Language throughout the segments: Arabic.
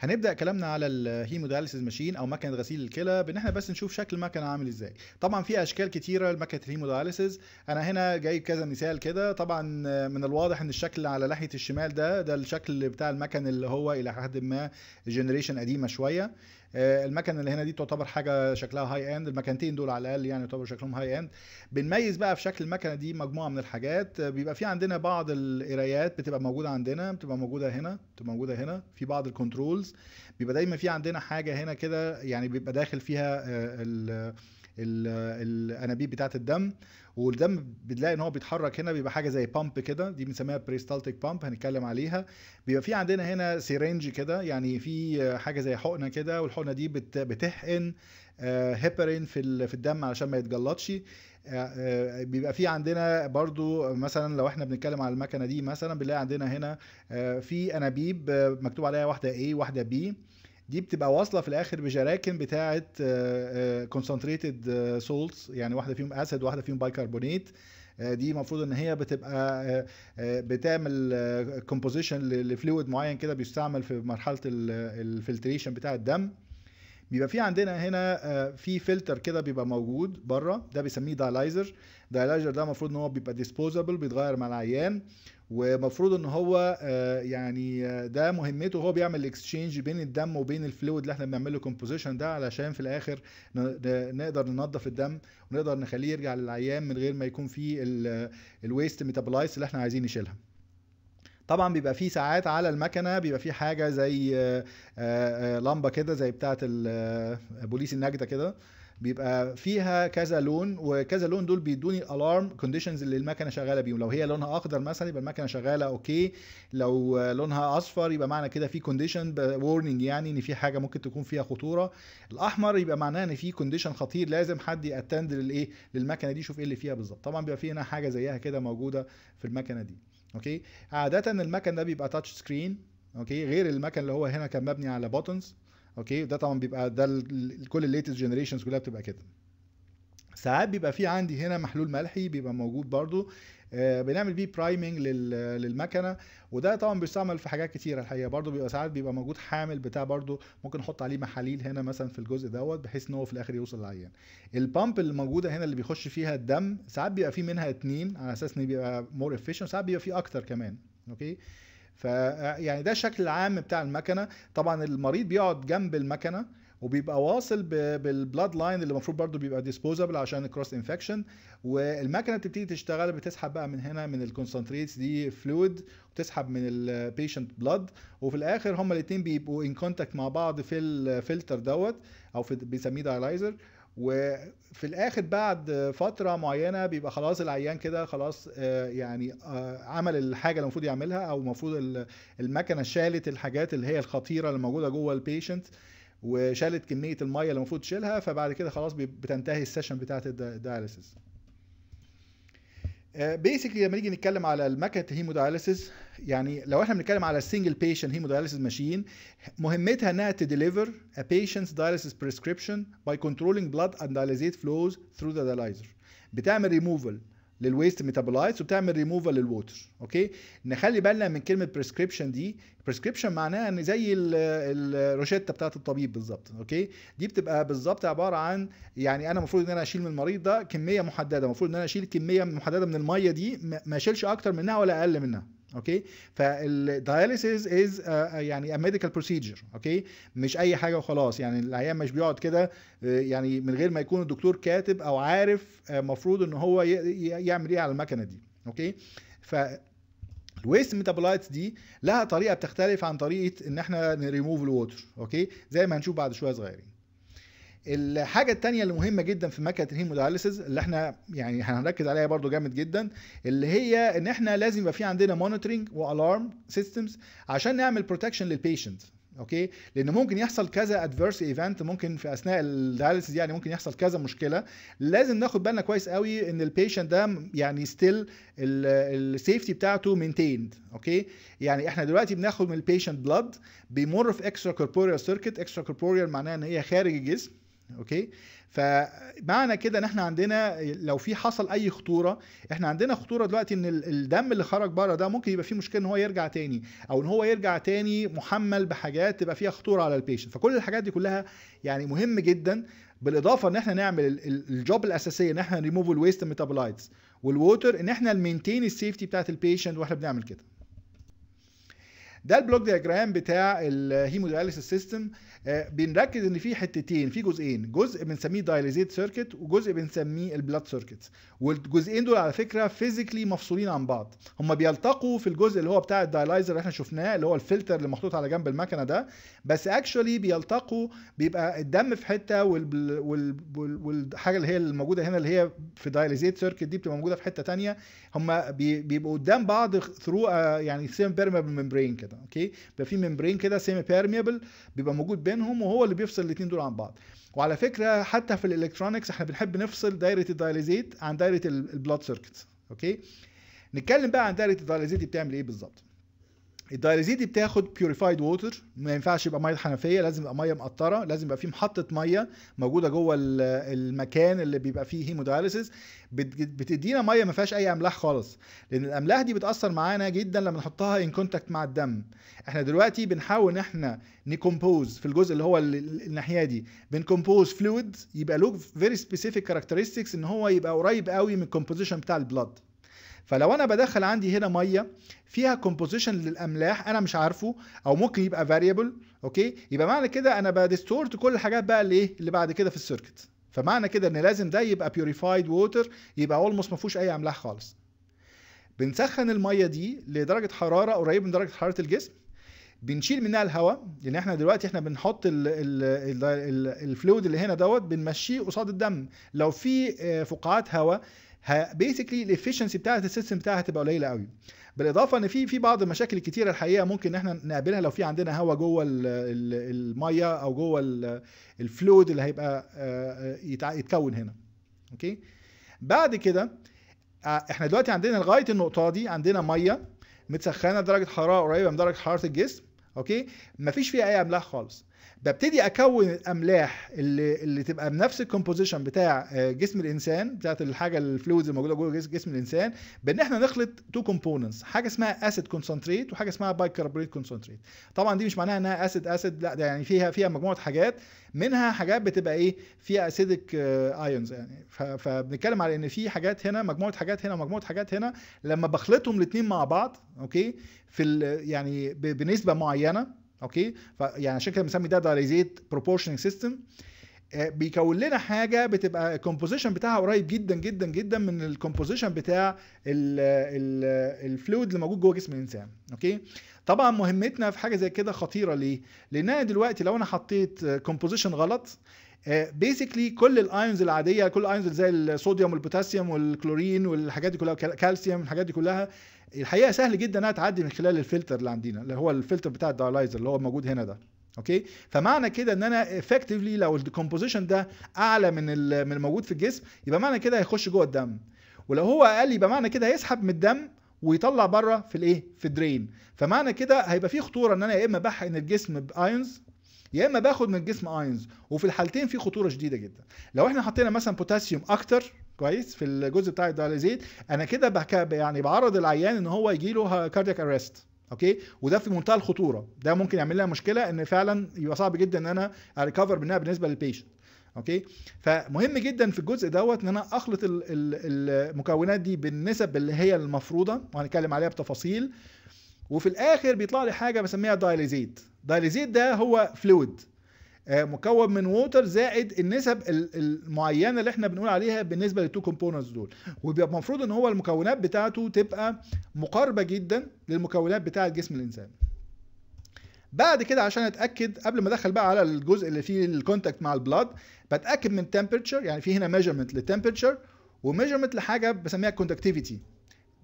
هنبدا كلامنا على الهيمودياليسيس ماشين او مكنه غسيل الكلى بان احنا بس نشوف شكل المكنه عامل ازاي طبعا في اشكال كتيره لمكنه الهيمودياليسيس انا هنا جايب كذا مثال كده طبعا من الواضح ان الشكل على ناحيه الشمال ده ده الشكل بتاع المكن اللي هو الى حد ما جنريشن قديمه شويه آه، المكنه اللي هنا دي تعتبر حاجه شكلها هاي اند المكنتين دول على الاقل يعني يعتبر شكلهم هاي اند بنميز بقى في شكل المكنه دي مجموعه من الحاجات آه، بيبقى في عندنا بعض القرايات بتبقى موجوده عندنا بتبقى موجوده هنا بتبقى موجوده هنا في بعض الكنترولز بيبقى دايما في عندنا حاجه هنا كده يعني بيبقى داخل فيها آه، ال الانابيب بتاعه الدم والدم بنلاقي ان هو بيتحرك هنا بيبقى حاجه زي بامب كده دي بنسميها بريستالتيك بامب هنتكلم عليها بيبقى في عندنا هنا سيرنج كده يعني في حاجه زي حقنه كده والحقنه دي بتحقن هيبرين آه، في في الدم علشان ما يتجلطش آه، آه، بيبقى في عندنا برضو مثلا لو احنا بنتكلم على المكنه دي مثلا بنلاقي عندنا هنا في انابيب مكتوب عليها واحده A واحده B دي بتبقى واصله في الاخر بجراكن بتاعه كونسنتريتد سولتس يعني واحده فيهم اسيد واحده فيهم بايكربونيت آه، دي المفروض ان هي بتبقى آه، آه، بتعمل كومبوزيشن لفلويد معين كده بيستعمل في مرحله الفلتريشن بتاع الدم بيبقى في عندنا هنا في فلتر كده بيبقى موجود بره ده بيسميه دايلايزر دايلايزر ده المفروض ان هو بيبقى ديسبوزابل بيتغير مع العيان ومفروض ان هو آه، يعني آه، ده مهمته هو بيعمل الاكسشينج بين الدم وبين الفلويد اللي احنا بنعمله كومبوزيشن ده علشان في الاخر نقدر ننظف الدم ونقدر نخليه يرجع للعيان من غير ما يكون فيه الويست ميتابولايز اللي احنا عايزين نشيلها طبعا بيبقى فيه ساعات على المكنه بيبقى فيه حاجه زي آه، لمبه كده زي بتاعه بوليس النجده كده بيبقى فيها كذا لون وكذا لون دول بيدوني الارم كونديشنز اللي المكنه شغاله بيهم لو هي لونها اخضر مثلا يبقى المكنه شغاله اوكي لو لونها اصفر يبقى معنى كده في كونديشن وورنينج يعني ان في حاجه ممكن تكون فيها خطوره الاحمر يبقى معناه ان في كونديشن خطير لازم حد ياتند للايه للمكنه دي يشوف ايه اللي فيها بالظبط طبعا بيبقى في هنا حاجه زيها كده موجوده في المكنه دي اوكي عاده المكن ده بيبقى تاتش سكرين اوكي غير المكن اللي هو هنا كان مبني على بوتنز اوكي ده طبعا بيبقى ده كل الليتست جنريشنز كلها بتبقى كده ساعات بيبقى في عندي هنا محلول ملحي بيبقى موجود برضو آه، بنعمل بيه برايمنج للمكنه وده طبعا بيستعمل في حاجات كتيره الحقيقه برضو بيبقى ساعات بيبقى موجود حامل بتاع برضو ممكن نحط عليه محاليل هنا مثلا في الجزء دوت بحيث ان هو في الاخر يوصل للعيان البامب اللي موجوده هنا اللي بيخش فيها الدم ساعات بيبقى فيه منها اتنين على اساس ان بيبقى مور افيشنت ساعات بيبقى فيه اكتر كمان اوكي يعني ده شكل العام بتاع المكنه طبعا المريض بيقعد جنب المكنه وبيبقى واصل بالبلاد لاين اللي المفروض برضو بيبقى ديسبوزابل عشان الكروس انفكشن والمكنه بتبتدي تشتغل بتسحب بقى من هنا من الكونسنتريتس دي فلويد وتسحب من البيشنت بلاد وفي الاخر هما الاثنين بيبقوا ان كونتاكت مع بعض في الفلتر دوت او في بيسميه دايلايزر وفي الاخر بعد فتره معينه بيبقى خلاص العيان كده خلاص آه، يعني آه، عمل الحاجه اللي المفروض يعملها او المفروض المكنه شالت الحاجات اللي هي الخطيره اللي موجوده جوه البيشنت وشالت كميه الميه اللي المفروض تشيلها فبعد كده خلاص بتنتهي السيشن بتاعه الداياليسيس بيسكلي آه، لما نيجي نتكلم على المكنه الهيموداياليسيس يعني لو احنا بنتكلم على السنجل بيشنت هيموداياليسيس ماشين مهمتها انها تديليفر ا patient's dialysis بريسكريبشن باي كنترولينج بلاد اند dialysate فلوز ثرو ذا dialyzer بتعمل ريموفل للويست ميتابولايتس وبتعمل ريموفال للووتر اوكي نخلي بالنا من كلمه بريسكريبشن دي بريسكريبشن معناها ان زي الروشته بتاعه الطبيب بالظبط اوكي دي بتبقى بالظبط عباره عن يعني انا المفروض ان انا اشيل من المريض ده كميه محدده المفروض ان انا اشيل كميه محدده من الميه دي ما اشيلش اكتر منها ولا اقل منها اوكي فالدياليسيز از يعني ا ميديكال بروسيجر اوكي مش اي حاجه وخلاص يعني العيان مش بيقعد كده uh, يعني من غير ما يكون الدكتور كاتب او عارف المفروض uh, ان هو يعمل ايه على المكنه دي اوكي ف الويست ميتابولايتس دي لها طريقه بتختلف عن طريقه ان احنا نريموف الووتر اوكي زي ما هنشوف بعد شويه صغيرين الحاجه الثانيه اللي مهمه جدا في مكنه الهيمودياليسيز اللي احنا يعني هنركز عليها برده جامد جدا اللي هي ان احنا لازم يبقى في عندنا مونيتورنج والارم سيستمز عشان نعمل بروتكشن للبيشنت اوكي لان ممكن يحصل كذا ادفيرس ايفنت ممكن في اثناء الدياليسيس يعني ممكن يحصل كذا مشكله لازم ناخد بالنا كويس قوي ان البيشنت ده يعني ستيل السيفتي بتاعته مينتيند اوكي يعني احنا دلوقتي بناخد من البيشنت بلاد بيمر في اكسترا كوربوريال سيركت اكسترا كوربوريال معناها ان هي خارج الجسم اوكي فمعنى كده ان احنا عندنا لو في حصل اي خطوره احنا عندنا خطوره دلوقتي ان الدم اللي خرج بره ده ممكن يبقى فيه مشكله ان هو يرجع تاني او ان هو يرجع تاني محمل بحاجات تبقى فيها خطوره على البيشنت فكل الحاجات دي كلها يعني مهم جدا بالاضافه ان احنا نعمل الجوب الاساسيه ان احنا ريموف الويست ميتابولايتس والووتر ان احنا المينتين السيفتي بتاعت البيشنت واحنا بنعمل كده ده البلوك دياجرام بتاع الهيمودياليسيس سيستم آه، بنركز ان في حتتين في جزئين جزء بنسميه دايليزيت سيركت وجزء بنسميه البلاد سيركت والجزئين دول على فكره فيزيكلي مفصولين عن بعض هم بيلتقوا في الجزء اللي هو بتاع الدايلايزر اللي احنا شفناه اللي هو الفلتر اللي محطوط على جنب المكنه ده بس اكشولي بيلتقوا بيبقى الدم في حته والحاجه اللي هي الموجوده هنا اللي هي في دايليزيت سيركت دي بتبقى موجوده في حته ثانيه هم بيبقوا قدام بعض ثرو يعني سيمي بيرميبل ممبرين كده اوكي بيبقى في ممبرين كده سيمي بيرميبل بيبقى موجود بين بينهم وهو اللي بيفصل الاثنين دول عن بعض وعلى فكره حتى في الالكترونكس احنا بنحب نفصل دايره الدايليزيت عن دايره البلاد سيركت اوكي نتكلم بقى عن دايره الدايليزيت دي بتعمل ايه بالظبط الدايليزي دي بتاخد بيوريفايد ووتر ما ينفعش يبقى ميه حنفيه لازم يبقى ميه مقطره لازم يبقى في محطه ميه موجوده جوه المكان اللي بيبقى فيه هيمودايليسيس بتدينا ميه ما فيهاش اي املاح خالص لان الاملاح دي بتاثر معانا جدا لما نحطها ان كونتاكت مع الدم احنا دلوقتي بنحاول ان احنا نكومبوز في الجزء اللي هو الناحيه دي بنكومبوز فلويد يبقى له فيري سبيسيفيك كاركترستكس ان هو يبقى قريب قوي من الكومبوزيشن بتاع البلاد فلو انا بدخل عندي هنا ميه فيها كومبوزيشن للاملاح انا مش عارفه او ممكن يبقى فاريبل اوكي يبقى معنى كده انا بديستورت كل الحاجات بقى اللي ايه اللي بعد كده في السيركت فمعنى كده ان لازم ده يبقى بيوريفايد ووتر يبقى اولموست ما فيهوش اي املاح خالص بنسخن الميه دي لدرجه حراره قريب من درجه حراره الجسم بنشيل منها الهواء لان احنا دلوقتي احنا بنحط الفلويد اللي هنا دوت بنمشيه قصاد الدم لو في آه، فقاعات هواء بيسكلي الافشنسي بتاعت السيستم بتاعها هتبقى قليله قوي بالاضافه ان في في بعض المشاكل الكتيره الحقيقه ممكن ان احنا نقابلها لو في عندنا هواء جوه الميه او جوه الفلود اللي هيبقى آه، يتكون هنا اوكي بعد كده آه، احنا دلوقتي عندنا لغايه النقطه دي عندنا ميه متسخنه درجه حراره قريبه من درجه حراره الجسم اوكي مفيش فيها اي املاح خالص ببتدي اكون الاملاح اللي اللي تبقى بنفس الكومبوزيشن بتاع آه، جسم الانسان بتاعت الحاجه الفلويدز الموجوده جوه جسم الانسان بان احنا نخلط تو كومبوننتس حاجه اسمها اسيد كونسنتريت وحاجه اسمها بايكربونيت كونسنتريت طبعا دي مش معناها انها اسيد اسيد لا ده يعني فيها فيها مجموعه حاجات منها حاجات بتبقى ايه فيها اسيدك ايونز يعني فبنتكلم على ان في حاجات هنا مجموعه حاجات هنا مجموعه حاجات هنا لما بخلطهم الاثنين مع بعض اوكي في يعني بنسبه معينه اوكي فيعني عشان كده بنسمي ده دايزيت بروبورشننج سيستم بيكون لنا حاجه بتبقى الكومبوزيشن بتاعها قريب جدا جدا جدا من الكومبوزيشن بتاع الفلويد اللي موجود جوه جسم الانسان اوكي طبعا مهمتنا في حاجه زي كده خطيره ليه انا دلوقتي لو انا حطيت كومبوزيشن غلط بيسكلي آه، كل الايونز العاديه كل الايونز زي الصوديوم والبوتاسيوم والكلورين والحاجات دي كلها الكالسيوم الحاجات دي كلها الحقيقه سهل جدا انها تعدي من خلال الفلتر اللي عندنا اللي هو الفلتر بتاع الدايلايزر اللي هو موجود هنا ده اوكي فمعنى كده ان انا افكتفلي لو الديكومبوزيشن ده اعلى من من الموجود في الجسم يبقى معنى كده هيخش جوه الدم ولو هو اقل يبقى معنى كده هيسحب من الدم ويطلع بره في الايه في الدرين فمعنى كده هيبقى في خطوره ان انا يا اما بحقن الجسم بايونز يا اما باخد من الجسم ايونز وفي الحالتين في خطوره شديده جدا لو احنا حطينا مثلا بوتاسيوم اكتر كويس في الجزء بتاع الدياليزيت انا كده يعني بعرض العيان ان هو يجي له كاردياك اريست اوكي وده في منتهى الخطوره ده ممكن يعمل لنا مشكله ان فعلا يبقى صعب جدا ان انا اريكفر منها بالنسبه للبيشنت اوكي فمهم جدا في الجزء دوت ان انا اخلط المكونات دي بالنسب اللي هي المفروضه وهنتكلم عليها بتفاصيل وفي الاخر بيطلع لي حاجه بسميها دايليزيت دايليزيت ده هو فلويد آه، مكون من ووتر زائد النسب المعينه اللي احنا بنقول عليها بالنسبه للتو كومبوننتس دول وبيبقى المفروض ان هو المكونات بتاعته تبقى مقاربه جدا للمكونات بتاعه جسم الانسان بعد كده عشان اتاكد قبل ما ادخل بقى على الجزء اللي فيه الكونتاكت مع البلاد بتاكد من تمبرتشر يعني في هنا ميجرمنت للتمبرتشر وميجرمنت لحاجه بسميها كونتاكتيفيتي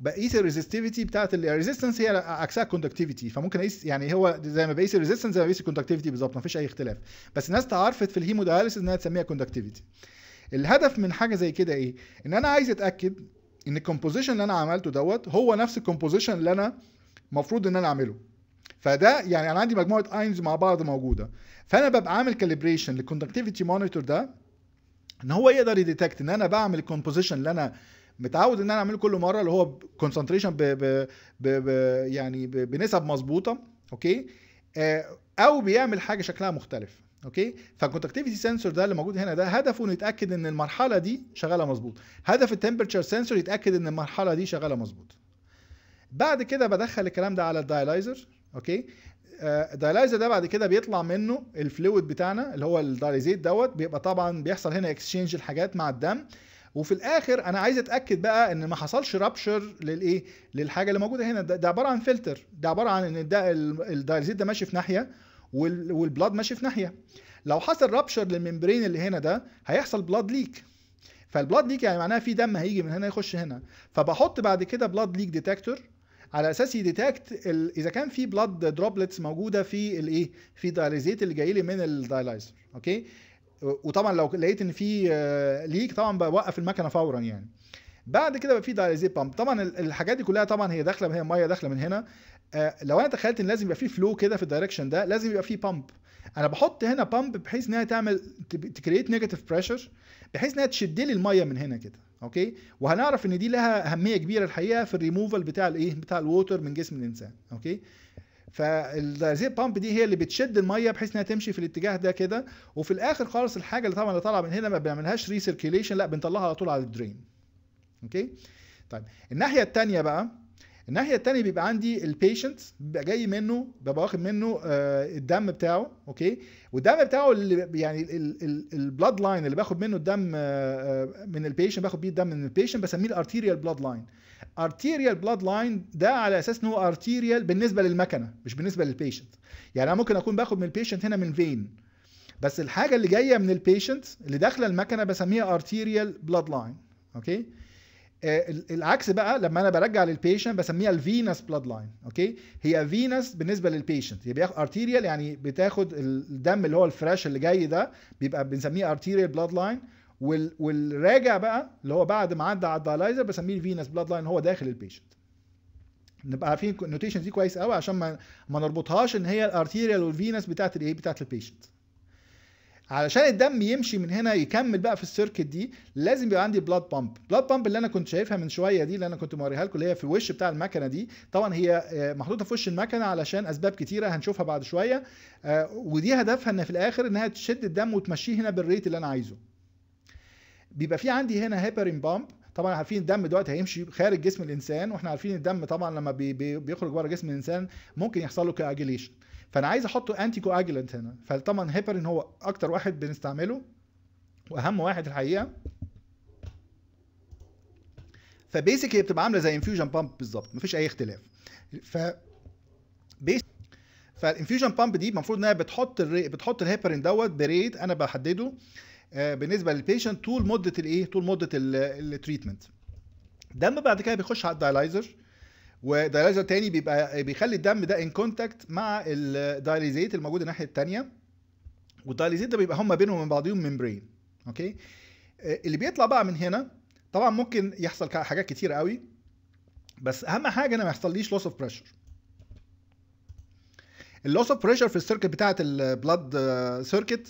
بقيس الريزستيفيتي بتاعت الريزستنس هي عكسها الكوندكتيفيتي فممكن اقيس يعني هو زي ما بقيس الريزستنس زي ما بقيس الكوندكتيفيتي بالظبط مفيش اي اختلاف بس الناس تعرفت في الهيمو الهيموداياليسيس انها تسميها كوندكتيفيتي الهدف من حاجه زي كده ايه ان انا عايز اتاكد ان الكومبوزيشن اللي انا عملته دوت هو نفس الكومبوزيشن اللي انا المفروض ان انا اعمله فده يعني انا عندي مجموعه اينز مع بعض موجوده فانا ببقى عامل كاليبريشن للكوندكتيفيتي مونيتور ده ان هو يقدر يديتكت ان انا بعمل الكومبوزيشن اللي انا متعود ان انا اعمله كل مره اللي هو كونسنتريشن ب... ب... ب... ب... يعني ب... بنسب مظبوطه اوكي آه، او بيعمل حاجه شكلها مختلف اوكي فالكونتاكتيفيتي سنسور ده اللي موجود هنا ده هدفه انه يتاكد ان المرحله دي شغاله مظبوط هدف التمبرتشر سنسور يتاكد ان المرحله دي شغاله مظبوط بعد كده بدخل الكلام ده على الدايلايزر اوكي الدايلايزر آه، ده بعد كده بيطلع منه الفلويد بتاعنا اللي هو الدايليزيت دوت بيبقى طبعا بيحصل هنا اكسشينج الحاجات مع الدم وفي الاخر انا عايز اتاكد بقى ان ما حصلش رابشر للايه للحاجه اللي موجوده هنا ده, ده عباره عن فلتر ده عباره عن ان ده الدايزيت ده ماشي في ناحيه والبلاد ماشي في ناحيه لو حصل رابشر للممبرين اللي هنا ده هيحصل بلاد ليك فالبلاد ليك يعني معناها في دم هيجي من هنا يخش هنا فبحط بعد كده بلاد ليك ديتكتور على اساس يديتكت اذا كان في بلاد دروبلتس موجوده في الايه في دايليزيت اللي جاي لي من الدايلايزر اوكي وطبعا لو لقيت ان في آه، ليك طبعا بوقف المكنه فورا يعني بعد كده بقى في دايليزي بامب طبعا الحاجات دي كلها طبعا هي داخله هي الميه داخله من هنا آه، لو انا تخيلت ان لازم يبقى في فلو كده في الدايركشن ده لازم يبقى في بامب انا بحط هنا بامب بحيث انها تعمل تكريت نيجاتيف بريشر بحيث انها تشد لي الميه من هنا كده اوكي وهنعرف ان دي لها اهميه كبيره الحقيقه في الريموفال بتاع الايه بتاع الووتر من جسم الانسان اوكي فالزي بامب دي هي اللي بتشد الميه بحيث انها تمشي في الاتجاه ده كده وفي الاخر خالص الحاجه اللي طبعا اللي طالعه من هنا ما بنعملهاش ريسيركيليشن لا بنطلعها على طول على الدرين اوكي طيب الناحيه الثانيه بقى الناحيه الثانيه بيبقى عندي البيشنت بيبقى جاي منه ببقى واخد منه آه، الدم بتاعه اوكي والدم بتاعه اللي يعني البلاد لاين اللي باخد منه الدم آه، آه، من البيشنت باخد بيه الدم من البيشنت بسميه الارتيريال بلاد لاين ارتيريال بلاد لاين ده على اساس ان هو ارتيريال بالنسبه للمكنه مش بالنسبه للبيشنت يعني انا ممكن اكون باخد من البيشنت هنا من فين بس الحاجه اللي جايه من البيشنت اللي داخله المكنه بسميها ارتيريال بلاد لاين اوكي آه، العكس بقى لما انا برجع للبيشنت بسميها الفينس بلاد لاين اوكي هي فينس بالنسبه للبيشنت هي بياخد ارتيريال يعني بتاخد الدم اللي هو الفريش اللي جاي ده بيبقى بنسميه ارتيريال بلاد لاين والراجع بقى اللي هو بعد ما عدى على الدايلايزر بسميه الفينس بلاد لاين هو داخل البيشنت نبقى عارفين النوتيشن دي كويس قوي عشان ما ما نربطهاش ان هي الارتيريال والفينس بتاعت الايه بتاعت البيشنت علشان الدم يمشي من هنا يكمل بقى في السيركت دي لازم يبقى عندي بلاد بامب بلاد بامب اللي انا كنت شايفها من شويه دي اللي انا كنت موريها لكم اللي هي في الوش بتاع المكنه دي طبعا هي آه، محطوطه في وش المكنه علشان اسباب كتيره هنشوفها بعد شويه آه، ودي هدفها ان في الاخر انها تشد الدم وتمشيه هنا بالريت اللي انا عايزه بيبقى في عندي هنا هيبرين بامب طبعا عارفين الدم دلوقتي هيمشي خارج جسم الانسان واحنا عارفين الدم طبعا لما بي بيخرج بره جسم الانسان ممكن يحصل له كاجيليشن فانا عايز احطه انتي كواجلنت هنا فطبعا هيبرين هو اكتر واحد بنستعمله واهم واحد الحقيقه فبيسك هي بتبقى عامله زي انفيوجن بامب بالظبط مفيش اي اختلاف ف فالانفيوجن بامب دي المفروض انها بتحط الري... بتحط الهيبرين دوت بريت انا بحدده آه، بالنسبه للبيشنت طول مده الايه طول مده التريتمنت دم بعد كده بيخش على الدايلايزر ودايليزر تاني بيبقى بيخلي الدم ده ان كونتاكت مع الدايليزيت الموجود الناحيه الثانيه والدايليزيت ده بيبقى هما بينهم وبين بعضهم ممبرين اوكي اللي بيطلع بقى من هنا طبعا ممكن يحصل حاجات كتير قوي بس اهم حاجه انا ما يحصليش لوس اوف بريشر اللوس اوف بريشر في السيركت بتاعه البلاد آه، سيركت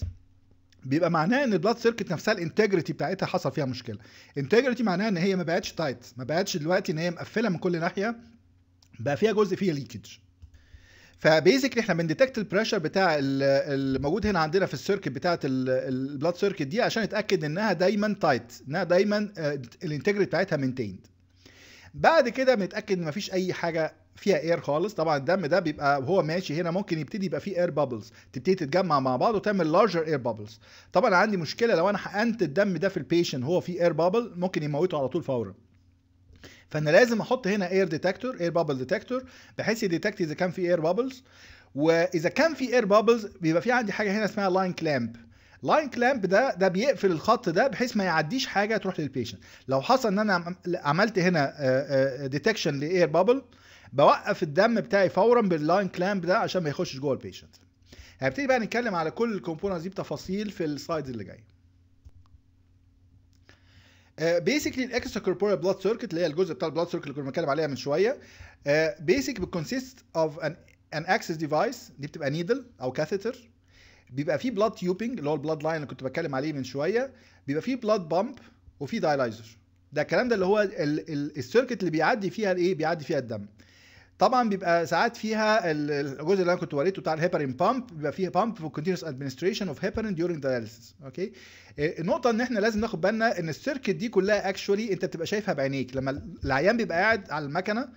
بيبقى معناه ان البلاد سيركت نفسها الانتجريتي بتاعتها حصل فيها مشكله انتجريتي معناها ان هي ما بقتش تايت ما بقتش دلوقتي ان هي مقفله من كل ناحيه بقى فيها جزء فيه ليكج فبيزيكلي احنا بنديتكت البريشر بتاع الموجود هنا عندنا في السيركت بتاعه البلاد سيركت دي عشان نتاكد انها دايما تايت انها دايما الانتجريت آه، بتاعتها مينتيند بعد كده بنتاكد ان مفيش اي حاجه فيها اير خالص طبعا الدم ده بيبقى وهو ماشي هنا ممكن يبتدي يبقى فيه اير بابلز تبتدي تتجمع مع بعض وتعمل لارجر اير بابلز طبعا عندي مشكله لو انا حقنت الدم ده في البيشن هو فيه اير بابل ممكن يموته على طول فورا فانا لازم احط هنا اير ديتكتور اير بابل ديتكتور بحيث يديتكت اذا كان في اير بابلز واذا كان في اير بابلز بيبقى في عندي حاجه هنا اسمها لاين كلامب لاين كلامب ده ده بيقفل الخط ده بحيث ما يعديش حاجه تروح للبيشنت لو حصل ان انا عملت هنا ديتكشن لاير بابل بوقف الدم بتاعي فورا باللاين كلامب ده عشان ما يخشش جوه البيشنت هنبتدي بقى نتكلم على كل الكومبوننتس دي بتفاصيل في السلايدز اللي جايه بيسكلي الاكسترا كوربورال بلاد سيركت اللي هي الجزء بتاع البلاد سيركت اللي كنا بنتكلم عليها من شويه بيسك بتكونسيست اوف ان ان اكسس ديفايس دي بتبقى نيدل او كاثيتر بيبقى فيه بلاد تيوبنج اللي هو البلاد لاين اللي كنت بتكلم عليه من شويه بيبقى فيه بلاد بامب وفي دايلايزر ده الكلام ده اللي هو السيركت اللي بيعدي فيها الايه بيعدي فيها الدم طبعا بيبقى ساعات فيها الجزء اللي انا كنت وريته بتاع الهيبرين بامب بيبقى فيه بامب فور كونتينوس ادمنستريشن اوف هيبرين ديورنج داياليسيس اوكي النقطه ان احنا لازم ناخد بالنا ان السيركت دي كلها اكشولي انت بتبقى شايفها بعينيك لما العيان بيبقى قاعد على المكنه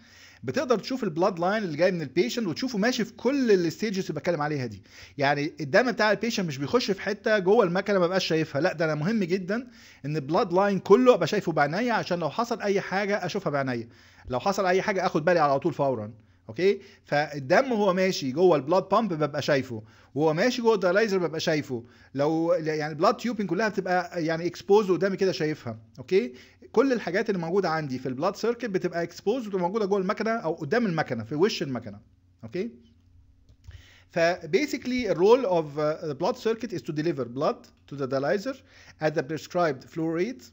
بتقدر تشوف البلاد لاين اللي جاي من البيشنت وتشوفه ماشي في كل الستيجز اللي بتكلم عليها دي يعني الدم بتاع البيشنت مش بيخش في حته جوه المكنه ما بقاش شايفها لا ده انا مهم جدا ان البلاد لاين كله ابقى شايفه بعينيا عشان لو حصل اي حاجه اشوفها بعينيا لو حصل اي حاجه اخد بالي على طول فورا اوكي فالدم هو ماشي جوه البلاد بامب ببقى شايفه وهو ماشي جوه الدايلايزر ببقى شايفه لو يعني البلاد تيوبين كلها بتبقى يعني اكسبوز قدامي كده شايفها اوكي كل الحاجات اللي موجوده عندي في البلاد سيركت بتبقى اكسبوز وتبقى موجوده جوه المكنه او قدام المكنه في وش المكنه اوكي فبيسكلي الرول اوف ذا بلاد سيركت از تو ديليفر بلاد تو ذا دايلايزر ات ذا بريسكرايبد فلو ريت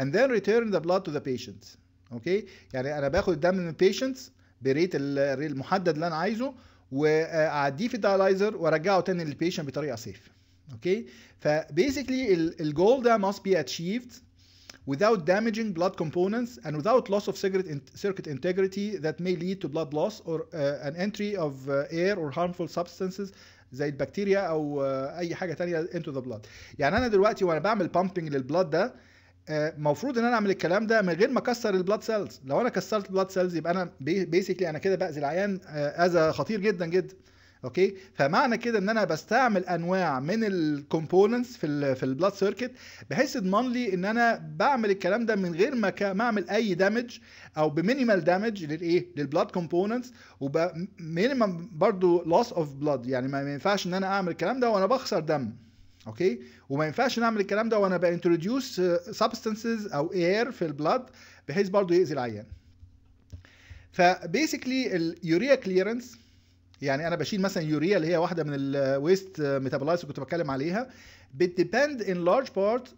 and then return the blood to the patient اوكي يعني انا باخد الدم من البيشنتس بريت المحدد اللي انا عايزه واعديه في الدايلايزر وارجعه تاني للبيشنت بطريقه سيف اوكي فبيسكلي الجول ده must be achieved without damaging blood components and without loss of circuit integrity that may lead to blood loss or uh, an entry of uh, air or harmful substances زي البكتيريا او uh, اي حاجه تانية into the blood يعني انا دلوقتي وانا بعمل pumping للبلد ده المفروض ان انا اعمل الكلام ده من غير ما اكسر البلاد سيلز لو انا كسرت البلاد سيلز يبقى انا بيسكلي انا كده باذي العيان آه، اذى خطير جدا جدا اوكي فمعنى كده ان انا بستعمل انواع من الكومبوننتس في الـ في البلاد سيركت بحيث يضمن لي ان انا بعمل الكلام ده من غير ما ما اعمل اي دامج او بمينيمال دامج للايه للبلاد كومبوننتس ومينيمم برضو لوس اوف بلاد يعني ما ينفعش ان انا اعمل الكلام ده وانا بخسر دم اوكي وما ينفعش نعمل الكلام ده وانا بانتروديوس سبستانسز uh, او اير في البلاد بحيث برضو يأذي العيان فبيسكلي اليوريا كليرنس يعني انا بشيل مثلا يوريا اللي هي واحده من الويست ميتابولايز كنت بتكلم عليها بتديبند ان لارج بارت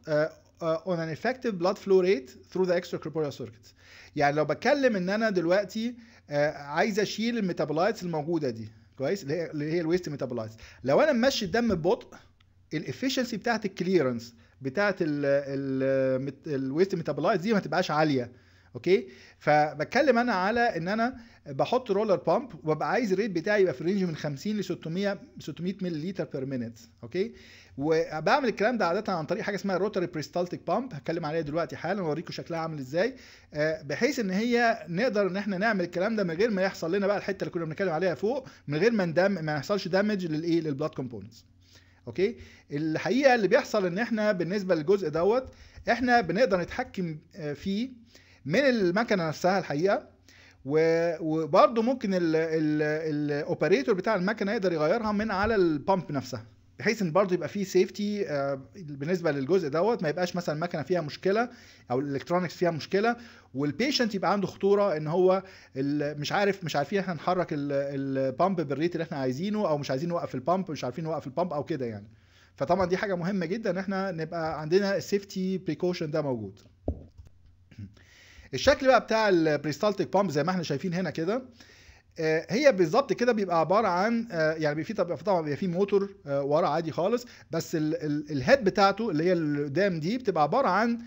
اون ان effective blood flow rate through the extracorporeal circuits يعني لو بتكلم ان انا دلوقتي uh, عايز اشيل الميتابولايتس الموجوده دي كويس اللي هي الويست ميتابولايتس لو انا ماشي الدم ببطء الافشنسي بتاعت الكليرنس بتاعت الويست ميتابولايت دي ما تبقاش عاليه اوكي فبتكلم انا على ان انا بحط رولر بامب وببقى عايز الريت بتاعي يبقى في رينج من 50 ل 600 600 مللي لتر بير مينيت اوكي وبعمل الكلام ده عاده عن طريق حاجه اسمها روتري بريستالتيك بامب هتكلم عليها دلوقتي حالا واوريكم شكلها عامل ازاي آه، بحيث ان هي نقدر ان احنا نعمل الكلام ده من غير ما يحصل لنا بقى الحته اللي كنا بنتكلم عليها فوق من غير ما ندم ما يحصلش دامج للايه للبلاد كومبوننتس اوكي الحقيقه اللي بيحصل ان احنا بالنسبه للجزء دوت احنا بنقدر نتحكم آه، فيه من المكنه نفسها الحقيقه وبرضه ممكن الاوبريتور بتاع المكنه يقدر يغيرها من على البامب نفسها بحيث ان برضه يبقى فيه سيفتي آه، بالنسبه للجزء دوت ما يبقاش مثلا مكنه فيها مشكله او الالكترونكس فيها مشكله والبيشنت يبقى عنده خطوره ان هو مش عارف مش عارفين احنا نحرك البامب بالريت اللي احنا عايزينه او مش عايزين نوقف البامب مش عارفين نوقف البامب او كده يعني فطبعا دي حاجه مهمه جدا ان احنا نبقى عندنا السيفتي بريكوشن ده موجود الشكل بقى بتاع البريستالتيك بامب زي ما احنا شايفين هنا كده آه، هي بالظبط كده بيبقى عباره عن آه، يعني في طبعا بيبقى في موتور آه، ورا عادي خالص بس الهيد بتاعته اللي هي اللي قدام دي بتبقى عباره عن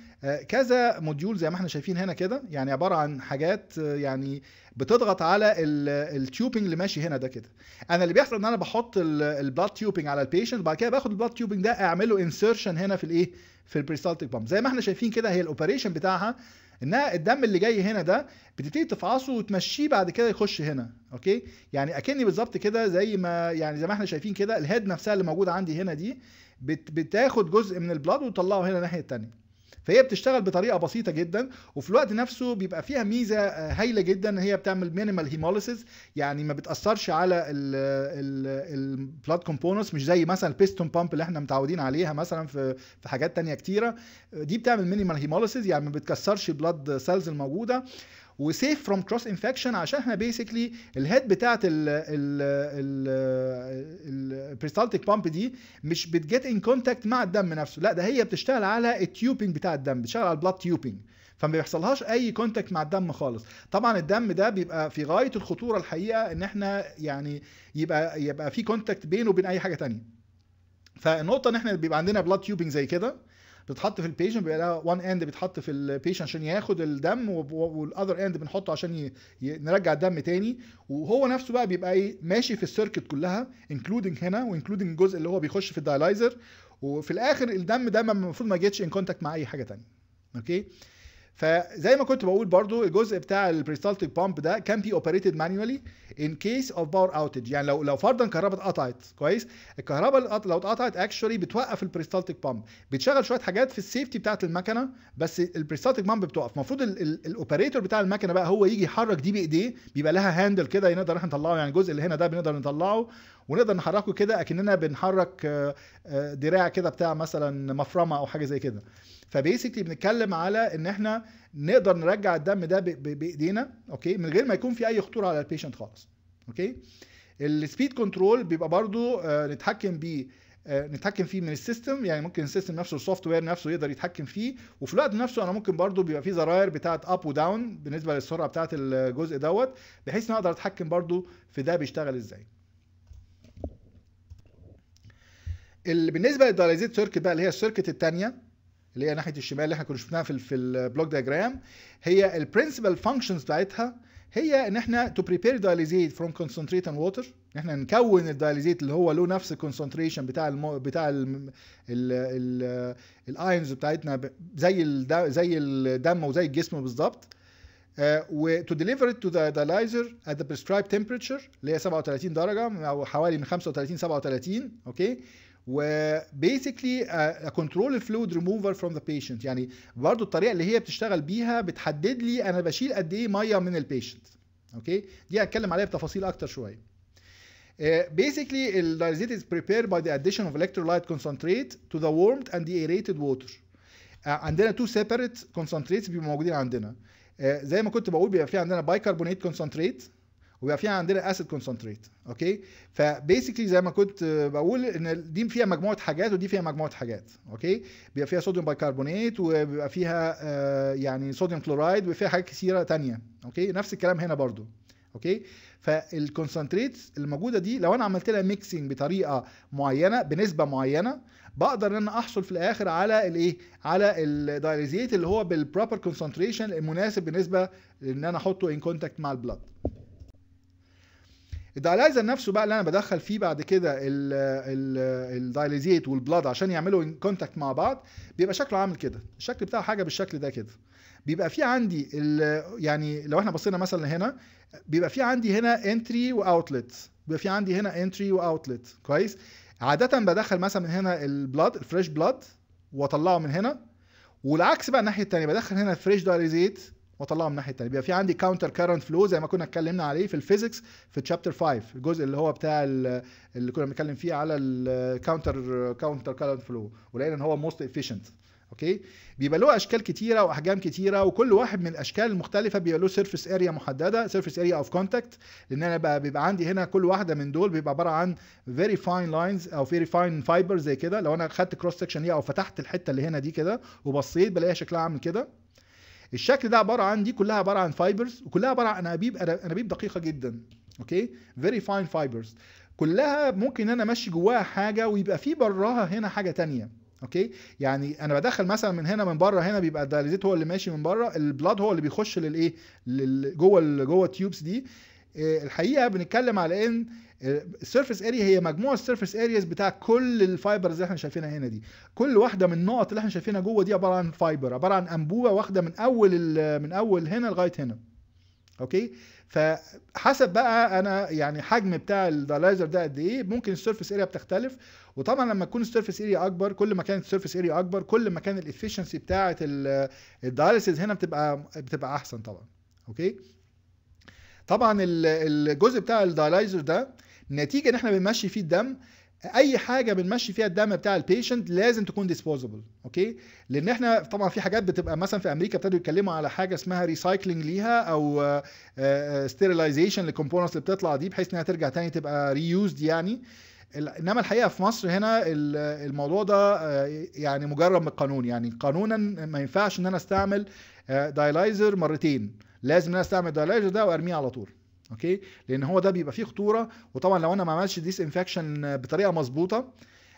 كذا موديول زي ما احنا شايفين هنا كده يعني عباره عن حاجات يعني بتضغط على التيوبنج اللي ماشي هنا ده كده انا اللي بيحصل ان انا بحط البلاد تيوبنج على البيشنت وبعد كده باخد البلاد تيوبنج ده اعمله انسرشن هنا في الايه في البريستالتيك بامب زي ما احنا شايفين كده هي الاوبريشن بتاعها انها الدم اللي جاي هنا ده بتبتدي تفعصه وتمشيه بعد كده يخش هنا اوكي يعني اكني بالظبط كده زي ما يعني زي ما احنا شايفين كده الهيد نفسها اللي موجوده عندي هنا دي بتاخد جزء من البلاد وتطلعه هنا الناحيه الثانيه فهي بتشتغل بطريقه بسيطه جدا وفي الوقت نفسه بيبقى فيها ميزه آه، هايله جدا ان هي بتعمل مينيمال هيموليسيس يعني ما بتاثرش على البلاد كومبوننتس مش زي مثلا البيستون بامب اللي احنا متعودين عليها مثلا في في حاجات تانية كتيره دي بتعمل مينيمال هيموليسيس يعني ما بتكسرش البلاد سيلز الموجوده وسيف فروم كروس انفكشن عشان احنا بيسكلي الهيد بتاعت البريستالتيك بامب دي مش بتجيت ان كونتاكت مع الدم نفسه لا ده هي بتشتغل على التيوبنج بتاع الدم بتشتغل على البلاد تيوبنج فما بيحصلهاش اي كونتاكت مع الدم خالص طبعا الدم ده بيبقى في غايه الخطوره الحقيقه ان احنا يعني يبقى يبقى في كونتاكت بينه وبين اي حاجه تانية فالنقطه ان احنا بيبقى عندنا بلاد تيوبنج زي كده بتتحط في البيشنت بيبقى لها وان اند بيتحط في البيشنت عشان ياخد الدم والاذر اند بنحطه عشان ي... ي... نرجع الدم تاني وهو نفسه بقى بيبقى ايه ماشي في السيركت كلها انكلودنج هنا وانكلودنج الجزء اللي هو بيخش في الدايلايزر وفي الاخر الدم ده المفروض ما جيتش ان كونتاكت مع اي حاجه تانية اوكي فزي ما كنت بقول برضو الجزء بتاع البريستالتيك بامب ده كان بي اوبريتد مانيوالي ان كيس اوف باور اوتج يعني لو لو فرضا كهرباء اتقطعت كويس الكهرباء لو اتقطعت اكشولي بتوقف البريستالتيك بامب بتشغل شويه حاجات في السيفتي بتاعه المكنه بس البريستالتيك بامب بتوقف المفروض الاوبريتور بتاع المكنه بقى هو يجي يحرك دي بايديه بيبقى لها هاندل كده نقدر احنا نطلعه يعني الجزء اللي هنا ده بنقدر نطلعه ونقدر نحركه كده اكننا بنحرك آه، آه، دراع كده بتاع مثلا مفرمه او حاجه زي كده فبيسكلي بنتكلم على ان احنا نقدر نرجع الدم ده بايدينا اوكي من غير ما يكون في اي خطوره على البيشنت خالص اوكي السبيد كنترول بيبقى برضو آه نتحكم بيه آه نتحكم فيه من السيستم يعني ممكن السيستم نفسه السوفت وير نفسه يقدر يتحكم فيه وفي الوقت نفسه انا ممكن برضو بيبقى فيه زراير بتاعت اب وداون بالنسبه للسرعه بتاعت الجزء دوت بحيث نقدر اقدر اتحكم برضو في ده بيشتغل ازاي بالنسبه للدايزيت سيركت بقى اللي هي السيركت الثانيه اللي هي ناحيه الشمال اللي احنا كنا شفناها في في البلوك دايجرام هي البرنسبل فانكشنز بتاعتها هي ان احنا تو بريبير دايليزيت فروم كونسنتريت اند ووتر ان احنا نكون الدايليزيت اللي هو له نفس الكونسنتريشن بتاع المو بتاع الايونز بتاعتنا زي ال زي الدم وزي الجسم بالظبط آه، و تو ديليفر تو ذا دايلايزر ات ذا بريسكرايب تمبريتشر اللي هي 37 درجه او حوالي من 35 37 اوكي okay. وبيسكلي كنترول الفلويد ريموفر فروم ذا بيشنت يعني برضو الطريقه اللي هي بتشتغل بيها بتحدد لي انا بشيل قد ايه ميه من البيشنت اوكي دي هتكلم عليها بتفاصيل اكتر شويه بيسكلي آه، basically, از is prepared by the addition of electrolyte concentrate to the warmed and ايريتد water. آه، عندنا two separate concentrates بيبقوا موجودين عندنا. Uh, زي ما كنت بقول بيبقى في عندنا bicarbonate concentrate ويبقى فيها عندنا اسيد كونسنتريت اوكي فبيسكلي زي ما كنت بقول ان دي فيها مجموعه حاجات ودي فيها مجموعه حاجات اوكي بيبقى فيها صوديوم بايكربونات وبيبقى فيها آه، يعني صوديوم كلورايد وفيها حاجات كثيره تانية اوكي نفس الكلام هنا برضو اوكي فالكونسنتريت الموجوده دي لو انا عملت لها ميكسنج بطريقه معينه بنسبه معينه بقدر ان انا احصل في الاخر على الايه على الدايليزيت اللي هو بالبروبر كونسنتريشن المناسب بالنسبه ان انا احطه ان كونتاكت مع البلاد الدايلايزر نفسه بقى اللي انا بدخل فيه بعد كده الدايليزيت والبلاد عشان يعملوا كونتاكت مع بعض بيبقى شكله عامل كده الشكل بتاعه حاجه بالشكل ده كده بيبقى في عندي يعني لو احنا بصينا مثلا هنا بيبقى في عندي هنا انتري واوتلت بيبقى في عندي هنا انتري واوتلت كويس عاده بدخل مثلا من هنا البلاد الفريش بلاد واطلعه من هنا والعكس بقى الناحيه الثانيه بدخل هنا الفريش دايليزيت واطلعه من الناحيه الثانيه بيبقى في عندي كاونتر كارنت فلو زي ما كنا اتكلمنا عليه في الفيزيكس في تشابتر 5 الجزء اللي هو بتاع اللي كنا بنتكلم فيه على الكاونتر كاونتر كارنت فلو ولقينا ان هو موست افيشنت اوكي بيبقى له اشكال كتيره واحجام كتيره وكل واحد من الاشكال المختلفه بيبقى له سيرفيس اريا محدده سيرفيس اريا اوف كونتاكت لان انا بقى بيبقى عندي هنا كل واحده من دول بيبقى عباره عن فيري فاين لاينز او فيري فاين فايبر زي كده لو انا خدت كروس سكشن ليها او فتحت الحته اللي هنا دي كده وبصيت بلاقيها شكلها عامل كده الشكل ده عباره عن دي كلها عباره عن فايبرز وكلها عباره عن انابيب انابيب دقيقه جدا اوكي فيري فاين فايبرز كلها ممكن ان انا امشي جواها حاجه ويبقى في براها هنا حاجه تانية اوكي يعني انا بدخل مثلا من هنا من بره هنا بيبقى الدياليزيت هو اللي ماشي من بره البلاد هو اللي بيخش للايه جوه جوه التيوبس دي آه، الحقيقه بنتكلم على ان السيرفيس اريا هي مجموع السيرفيس ارياز بتاع كل الفايبرز اللي احنا شايفينها هنا دي كل واحده من النقط اللي احنا شايفينها جوه دي عباره عن فايبر عباره عن انبوبه واخده من اول من اول هنا لغايه هنا اوكي فحسب بقى انا يعني حجم بتاع الدايلايزر ده قد ايه ممكن السيرفيس اريا بتختلف وطبعا لما تكون السيرفيس اريا اكبر كل ما كانت السيرفيس اريا اكبر كل ما كان الافشنسي بتاعه الدايليسيس هنا بتبقى بتبقى احسن طبعا اوكي طبعا الجزء بتاع الدايلايزر ده نتيجه ان احنا بنمشي فيه الدم اي حاجه بنمشي فيها الدم بتاع البيشنت لازم تكون ديسبوزبل اوكي لان احنا طبعا في حاجات بتبقى مثلا في امريكا ابتدوا يتكلموا على حاجه اسمها ريسايكلينج ليها او ستيريلايزيشن آه، آه، للكومبوننتس اللي بتطلع دي بحيث انها ترجع تاني تبقى ريوزد يعني انما الحقيقه في مصر هنا الموضوع ده آه، يعني مجرد من القانون يعني قانونا ما ينفعش ان انا استعمل دايلايزر مرتين لازم ان انا استعمل دايلايزر ده وارميه على طول اوكي لان هو ده بيبقى فيه خطوره وطبعا لو انا ما عملتش ديس انفكشن بطريقه مظبوطه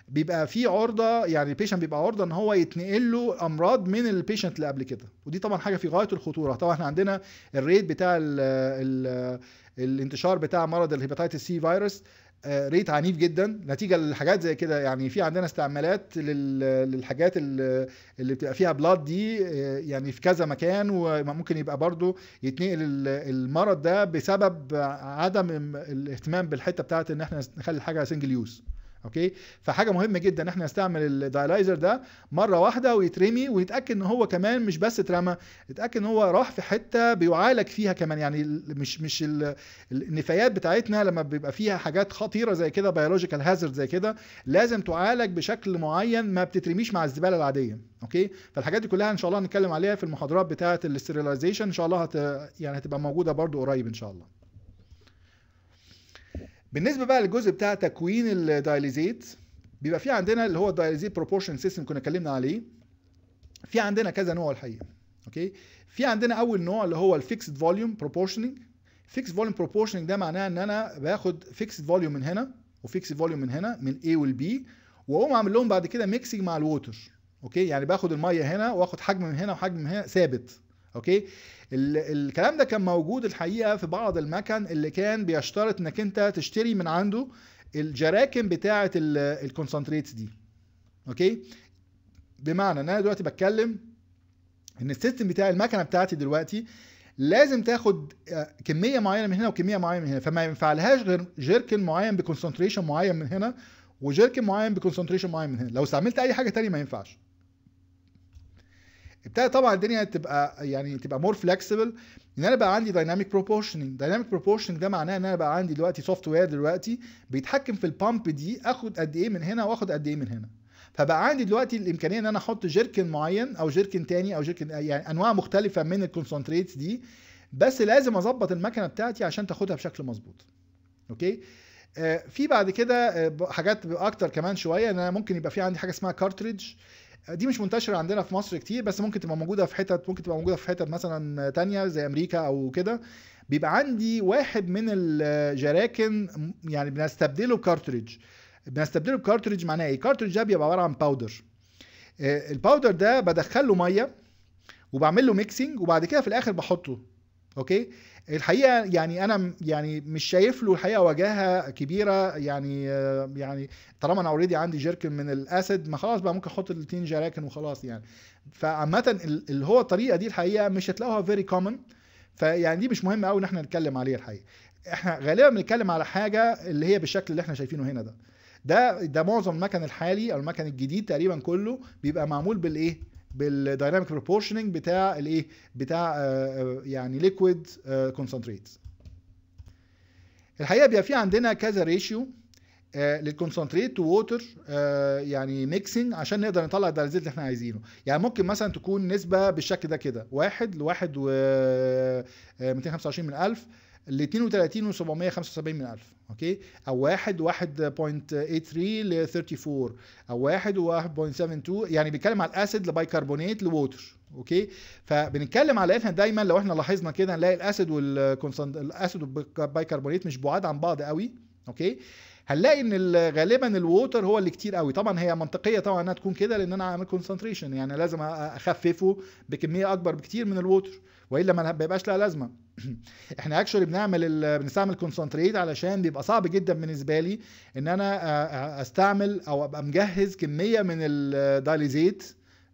بيبقى في عرضه يعني البيشنت بيبقى عرضه ان هو يتنقل له امراض من البيشنت اللي قبل كده ودي طبعا حاجه في غايه الخطوره طبعا احنا عندنا الريت بتاع الـ الـ الانتشار بتاع مرض الهيباتيتس سي فيروس ريت آه، عنيف جدا نتيجه لحاجات زي كده يعني في عندنا استعمالات للحاجات اللي بتبقى فيها بلاد دي آه، يعني في كذا مكان وممكن يبقى برضو يتنقل المرض ده بسبب عدم الاهتمام بالحته بتاعت ان احنا نخلي الحاجه سنجل يوز اوكي فحاجه مهمه جدا ان احنا نستعمل الدايلايزر ده مره واحده ويترمي ويتاكد ان هو كمان مش بس اترمى اتاكد ان هو راح في حته بيعالج فيها كمان يعني مش مش النفايات بتاعتنا لما بيبقى فيها حاجات خطيره زي كده بيولوجيكال هازارد زي كده لازم تعالج بشكل معين ما بتترميش مع الزباله العاديه اوكي فالحاجات دي كلها ان شاء الله هنتكلم عليها في المحاضرات بتاعه الاستريلايزيشن ان شاء الله هت يعني هتبقى موجوده برده قريب ان شاء الله بالنسبه بقى للجزء بتاع تكوين الدايليزيت بيبقى في عندنا اللي هو الدايليزيت بروبورشن سيستم كنا اتكلمنا عليه في عندنا كذا نوع الحقيقه اوكي في عندنا اول نوع اللي هو الفيكسد فوليوم بروبورشننج فيكسد فوليوم بروبورشننج ده معناه ان انا باخد فيكسد فوليوم من هنا وفيكسد فوليوم من هنا من A والB واقوم اعمل لهم بعد كده ميكسنج مع الووتر اوكي يعني باخد الميه هنا واخد حجم من هنا وحجم من هنا ثابت اوكي الكلام ده كان موجود الحقيقه في بعض المكن اللي كان بيشترط انك انت تشتري من عنده الجراكن بتاعه الكونسنتريتس دي اوكي بمعنى ان انا دلوقتي بتكلم ان السيستم بتاع المكنه بتاعتي دلوقتي لازم تاخد آه، كميه معينه من هنا وكميه معينه من هنا فما ينفعلهاش غير جيركن معين بكونسنتريشن معين من هنا وجيركن معين بكونسنتريشن معين من هنا لو استعملت اي حاجه تانية ما ينفعش ابتدى طبعا الدنيا تبقى يعني تبقى مور فلكسبل ان انا بقى عندي دايناميك بروبورشننج دايناميك بروبورشننج ده معناه ان انا بقى عندي دلوقتي سوفت وير دلوقتي بيتحكم في البامب دي اخد قد ايه من هنا واخد قد ايه من هنا فبقى عندي دلوقتي الامكانيه ان انا احط جيركن معين او جيركن تاني او جيركن يعني انواع مختلفه من الكونسنتريتس دي بس لازم اظبط المكنه بتاعتي عشان تاخدها بشكل مظبوط اوكي آه، في بعد كده آه، حاجات اكتر كمان شويه ان انا ممكن يبقى في عندي حاجه اسمها كارتريدج دي مش منتشره عندنا في مصر كتير بس ممكن تبقى موجوده في حتت ممكن تبقى موجوده في حتت مثلا تانية زي امريكا او كده بيبقى عندي واحد من الجراكن يعني بنستبدله بكارتريج بنستبدله بكارتريج معناه ايه الكارتريج ده بيبقى عباره عن باودر آه، الباودر ده بدخل له ميه وبعمل له ميكسنج وبعد كده في الاخر بحطه اوكي الحقيقه يعني انا يعني مش شايف له الحقيقه واجهه كبيره يعني آه، يعني طالما انا اوريدي عندي جيركن من الاسيد ما خلاص بقى ممكن احط الاثنين جراكن وخلاص يعني فعامه اللي هو الطريقه دي الحقيقه مش هتلاقوها فيري كومن فيعني دي مش مهم قوي ان احنا نتكلم عليها الحقيقه احنا غالبا بنتكلم على حاجه اللي هي بالشكل اللي احنا شايفينه هنا ده ده ده معظم المكن الحالي او المكن الجديد تقريبا كله بيبقى معمول بالايه بالدايناميك بروبورشننج بتاع الايه بتاع آه، آه، يعني ليكويد كونسنتريت آه، الحقيقه بيبقى في عندنا كذا ريشيو للكونسنتريت ووتر يعني ميكسنج عشان نقدر نطلع الدايزيت اللي احنا عايزينه يعني ممكن مثلا تكون نسبه بالشكل ده كده واحد لواحد و 225 من 1000 ل 32 و775 من الف اوكي او 1 1.83 ل 34 او 1 1.72 يعني بيتكلم على الاسيد لبايكربونات لووتر اوكي فبنتكلم على احنا دايما لو احنا لاحظنا كده نلاقي الاسيد والكونسنت الاسيد والبايكربونات مش بعاد عن بعض قوي اوكي هنلاقي ان غالبا الووتر هو اللي كتير قوي طبعا هي منطقيه طبعا انها تكون كده لان انا عامل كونسنتريشن يعني لازم اخففه بكميه اكبر بكتير من الووتر والا ما بيبقاش لها لازمه احنا اكشولي بنعمل بنستعمل كونسنتريت علشان بيبقى صعب جدا بالنسبه لي ان انا آه، آه، استعمل او ابقى مجهز كميه من الدايليزيت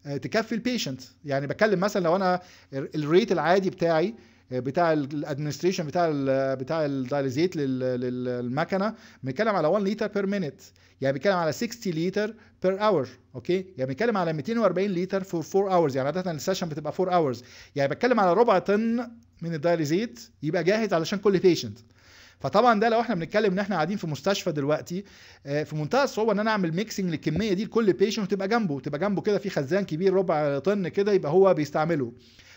آه، تكفي البيشنت يعني بتكلم مثلا لو انا الريت العادي بتاعي بتاع الادمنستريشن بتاع الـ بتاع الدايليزيت للمكنه بنتكلم على 1 لتر بير مينيت يعني بنتكلم على 60 لتر بير اور اوكي يعني بنتكلم على 240 لتر فور 4 اورز يعني عاده السيشن بتبقى 4 اورز يعني بتكلم على ربع طن من الدايليزيت يبقى جاهز علشان كل بيشنت فطبعا ده لو احنا بنتكلم ان احنا قاعدين في مستشفى دلوقتي آه، في منتهى الصعوبه ان انا اعمل ميكسنج للكميه دي لكل بيشنت وتبقى جنبه تبقى جنبه كده في خزان كبير ربع طن كده يبقى هو بيستعمله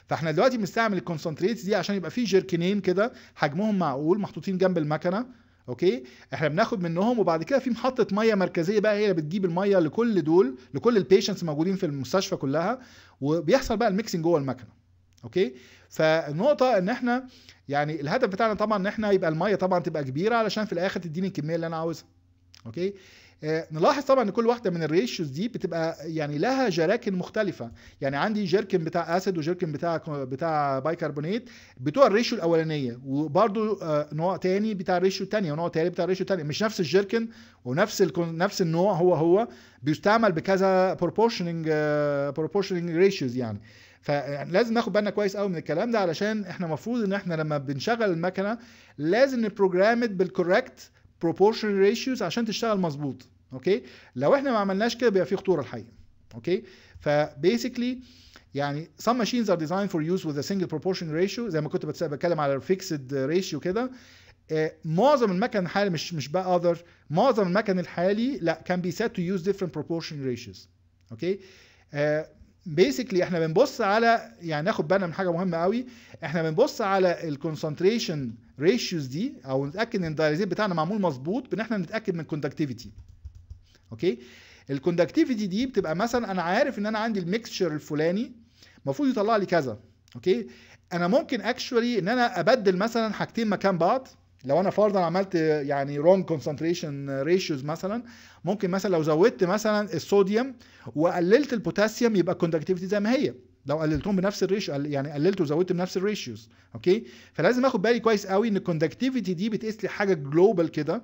فاحنا دلوقتي بنستعمل الكونسنتريتس دي عشان يبقى في جيركنين كده حجمهم معقول محطوطين جنب المكنه اوكي احنا بناخد منهم وبعد كده في محطه ميه مركزيه بقى هي اللي بتجيب الميه لكل دول لكل البيشنتس موجودين في المستشفى كلها وبيحصل بقى الميكسنج جوه المكنه اوكي فالنقطه ان احنا يعني الهدف بتاعنا طبعا ان احنا يبقى الميه طبعا تبقى كبيره علشان في الاخر تديني الكميه اللي انا عاوزها اوكي آه، نلاحظ طبعا ان كل واحده من الريشوز دي بتبقى يعني لها جراكن مختلفه يعني عندي جركن بتاع اسيد وجركن بتاع بتاع بايكربونات بتوع الريشو الاولانيه وبرده آه، نوع تاني بتاع الريشو الثانيه ونوع ثالث بتاع الريشو الثانيه مش نفس الجركن ونفس نفس النوع هو هو بيستعمل بكذا بروبورشننج بروبورشننج ريشوز يعني فلازم يعني ناخد بالنا كويس قوي من الكلام ده علشان احنا المفروض ان احنا لما بنشغل المكنه لازم نبروجرام بالكوركت بروبورشن ريشيوز عشان تشتغل مظبوط اوكي لو احنا ما عملناش كده بيبقى في خطوره الحقيقه اوكي فبيسكلي يعني some machines are designed for use with a single proportion ratio زي ما كنت بتكلم على fixed ratio كده آه، معظم المكن الحالي مش مش بقى اذر معظم المكن الحالي لا كان بي set to use different proportion ratios اوكي بيسكلي آه، احنا بنبص على يعني ناخد بالنا من حاجه مهمه قوي احنا بنبص على الكونسنتريشن ريشيوز دي او نتاكد ان الدايريزيت بتاعنا معمول مظبوط بان احنا نتاكد من الكوندكتيفيتي اوكي الكوندكتيفيتي دي بتبقى مثلا انا عارف ان انا عندي الميكشر الفلاني المفروض يطلع لي كذا اوكي انا ممكن اكشولي ان انا ابدل مثلا حاجتين مكان بعض لو انا فرضا عملت يعني رونج كونسنتريشن ريشيوز مثلا ممكن مثلا لو زودت مثلا الصوديوم وقللت البوتاسيوم يبقى الكوندكتيفيتي زي ما هي لو قللتهم بنفس الريشيو يعني قللت وزودت بنفس الريشيوز اوكي فلازم اخد بالي كويس قوي ان الكوندكتيفيتي دي بتقيس لي حاجه جلوبال كده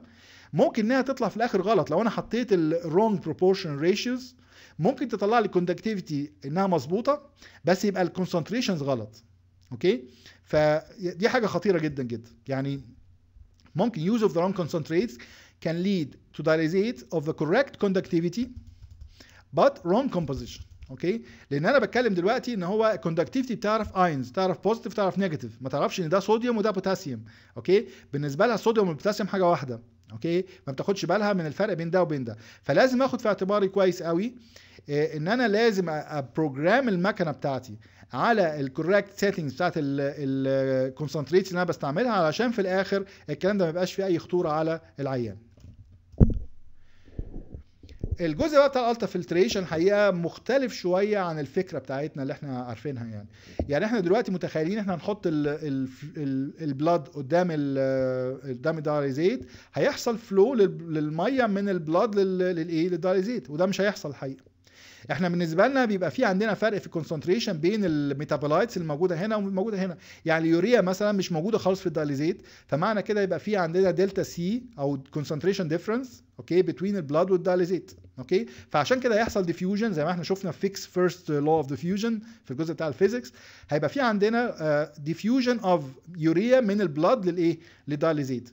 ممكن انها تطلع في الاخر غلط لو انا حطيت الرونج بروبورشن ريشيوز ممكن تطلع لي الكوندكتيفيتي انها مظبوطه بس يبقى الكونسنتريشنز غلط اوكي فدي حاجه خطيره جدا جدا يعني ممكن use of the wrong concentrates can lead to دايزيت of the correct conductivity but wrong composition اوكي لان انا بتكلم دلوقتي ان هو الكوندكتيفيتي بتعرف اينز تعرف بوزيتيف تعرف نيجاتيف ما تعرفش ان ده صوديوم وده بوتاسيوم اوكي بالنسبه لها الصوديوم والبوتاسيوم حاجه واحده اوكي ما بتاخدش بالها من الفرق بين ده وبين ده فلازم اخد في اعتباري كويس قوي آه، ان انا لازم ابروجرام المكنه بتاعتي على الكوركت سيتنجز بتاعت الكونسنتريت اللي انا بستعملها علشان في الاخر الكلام ده ما يبقاش فيه اي خطوره على العيان الجزء بقى بتاع الالتا فلتريشن حقيقه مختلف شويه عن الفكره بتاعتنا اللي احنا عارفينها يعني يعني احنا دلوقتي متخيلين احنا هنحط البلاد قدام آه، قدام الدايزيت هيحصل فلو للميه من البلاد للايه للدايزيت وده مش هيحصل الحقيقه احنا بالنسبه لنا بيبقى في عندنا فرق في الكونسنتريشن بين الميتابولايتس الموجوده هنا والموجوده هنا يعني اليوريا مثلا مش موجوده خالص في الدايليزيت فمعنى كده يبقى في عندنا دلتا سي او كونسنتريشن ديفرنس اوكي بتوين البلاد والدايليزيت اوكي فعشان كده يحصل ديفيوجن زي ما احنا شفنا في فيكس فيرست لو اوف ديفيوجن في الجزء بتاع الفيزيكس هيبقى في عندنا ديفيوجن اوف يوريا من البلاد للايه للدايليزيت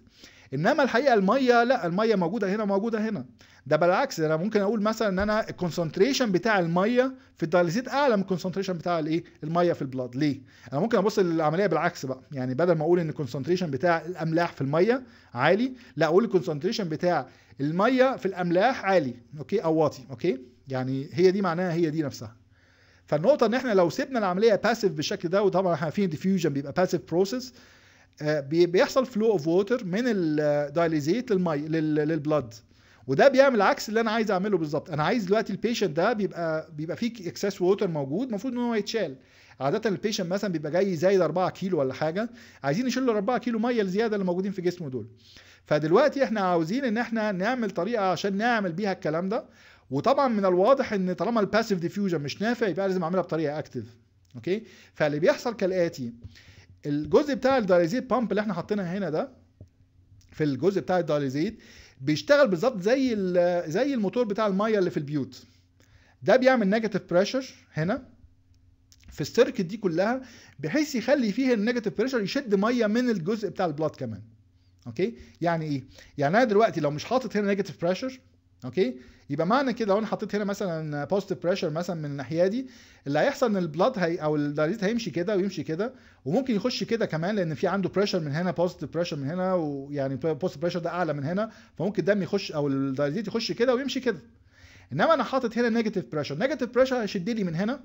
انما الحقيقه الميه لا الميه موجوده هنا موجوده هنا ده بالعكس انا ممكن اقول مثلا ان انا الكونسنتريشن بتاع الميه في الدايليزيت اعلى من الكونسنتريشن بتاع الايه الميه في البلاد ليه انا ممكن ابص للعمليه بالعكس بقى يعني بدل ما اقول ان الكونسنتريشن بتاع الاملاح في الميه عالي لا اقول الكونسنتريشن بتاع الميه في الاملاح عالي اوكي او واطي اوكي يعني هي دي معناها هي دي نفسها فالنقطه ان احنا لو سيبنا العمليه باسيف بالشكل ده وطبعا احنا عارفين ديفيوجن بيبقى باسيف آه، بروسيس بيحصل فلو اوف ووتر من الدايليزيت للميه للبلد وده بيعمل عكس اللي انا عايز اعمله بالظبط انا عايز دلوقتي البيشنت ده بيبقى بيبقى فيه اكسس ووتر موجود المفروض ان هو يتشال عاده البيشنت مثلا بيبقى جاي زايد 4 كيلو ولا حاجه عايزين نشيل له 4 كيلو ميه الزياده اللي موجودين في جسمه دول فدلوقتي احنا عاوزين ان احنا نعمل طريقه عشان نعمل بيها الكلام ده وطبعا من الواضح ان طالما الباسيف ديفيوجن مش نافع يبقى لازم اعملها بطريقه اكتف اوكي فاللي بيحصل كالاتي الجزء بتاع الدياليزيت بامب اللي احنا حاطينها هنا ده في الجزء بتاع الدياليزيت بيشتغل بالظبط زي زي الموتور بتاع الميه اللي في البيوت ده بيعمل نيجاتيف بريشر هنا في السيركت دي كلها بحيث يخلي فيها النيجاتيف بريشر يشد ميه من الجزء بتاع البلاط كمان اوكي يعني ايه يعني انا دلوقتي لو مش حاطط هنا نيجاتيف بريشر اوكي يبقى معنى كده لو انا حطيت هنا مثلا بوزيتيف بريشر مثلا من الناحيه دي اللي هيحصل ان البلاد هي او الدايليت هيمشي كده ويمشي كده وممكن يخش كده كمان لان في عنده بريشر من هنا بوزيتيف بريشر من هنا ويعني بوزيتيف بريشر ده اعلى من هنا فممكن الدم يخش او الدايليت يخش كده ويمشي كده انما انا حاطط هنا نيجاتيف بريشر نيجاتيف بريشر هيشد لي من هنا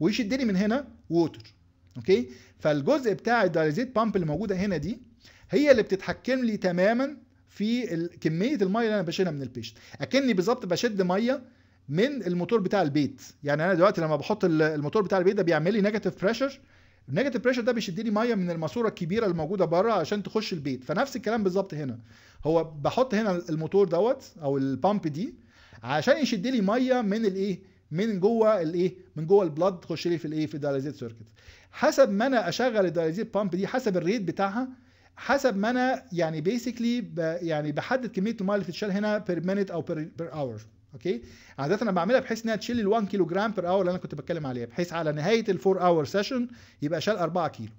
ويشد لي من هنا ووتر اوكي فالجزء بتاع الدايليت بامب اللي موجوده هنا دي هي اللي بتتحكم لي تماما في كميه الميه اللي انا بشيلها من البيشنت اكني بالظبط بشد ميه من الموتور بتاع البيت يعني انا دلوقتي لما بحط الموتور بتاع البيت ده بيعمل لي نيجاتيف بريشر النيجاتيف بريشر ده بيشد لي ميه من الماسوره الكبيره اللي موجوده بره عشان تخش البيت فنفس الكلام بالظبط هنا هو بحط هنا الموتور دوت او البامب دي عشان يشد لي ميه من الايه من جوه الايه من جوه البلد تخش لي في الايه في الدياليزيت سيركت حسب ما انا اشغل الدياليزيت بامب دي حسب الريت بتاعها حسب ما انا يعني بيسكلي يعني بحدد كميه الميه اللي بتتشال هنا بير مينيت او بير اور اوكي عاده انا بعملها بحيث انها تشيل ال 1 كيلو جرام بير اور اللي انا كنت بتكلم عليها بحيث على نهايه ال 4 اور سيشن يبقى شال 4 كيلو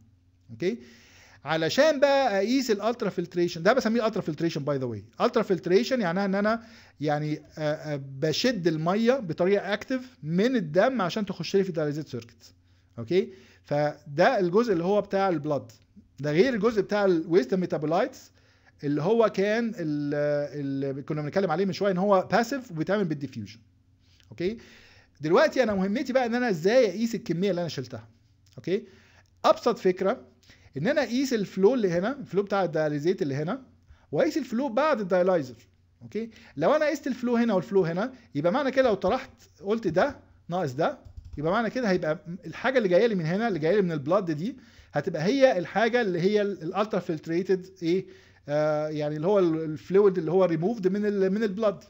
اوكي علشان بقى اقيس الالترا فلتريشن ده بسميه الالترا فلتريشن باي ذا واي الالترا فلتريشن يعني ان انا يعني آه، آه، بشد الميه بطريقه اكتف من الدم عشان تخش لي في الدياليزيت سيركت اوكي فده الجزء اللي هو بتاع البلد ده غير الجزء بتاع الويست ميتابولايتس اللي هو كان اللي كنا بنتكلم عليه من شويه ان هو باسيف وبيتعمل بالديفيوجن اوكي دلوقتي انا مهمتي بقى ان انا ازاي اقيس الكميه اللي انا شلتها اوكي ابسط فكره ان انا اقيس الفلو اللي هنا الفلو بتاع الدياليزيت اللي هنا واقيس الفلو بعد الدايلايزر اوكي لو انا قست الفلو هنا والفلو هنا يبقى معنى كده لو طرحت قلت ده ناقص ده يبقى معنى كده هيبقى الحاجه اللي جايه لي من هنا اللي جايه لي من البلاد دي هتبقى هي الحاجه اللي هي الالترا فلتريتد ايه آه، يعني اللي هو الفلويد اللي هو ريموفد من من البلد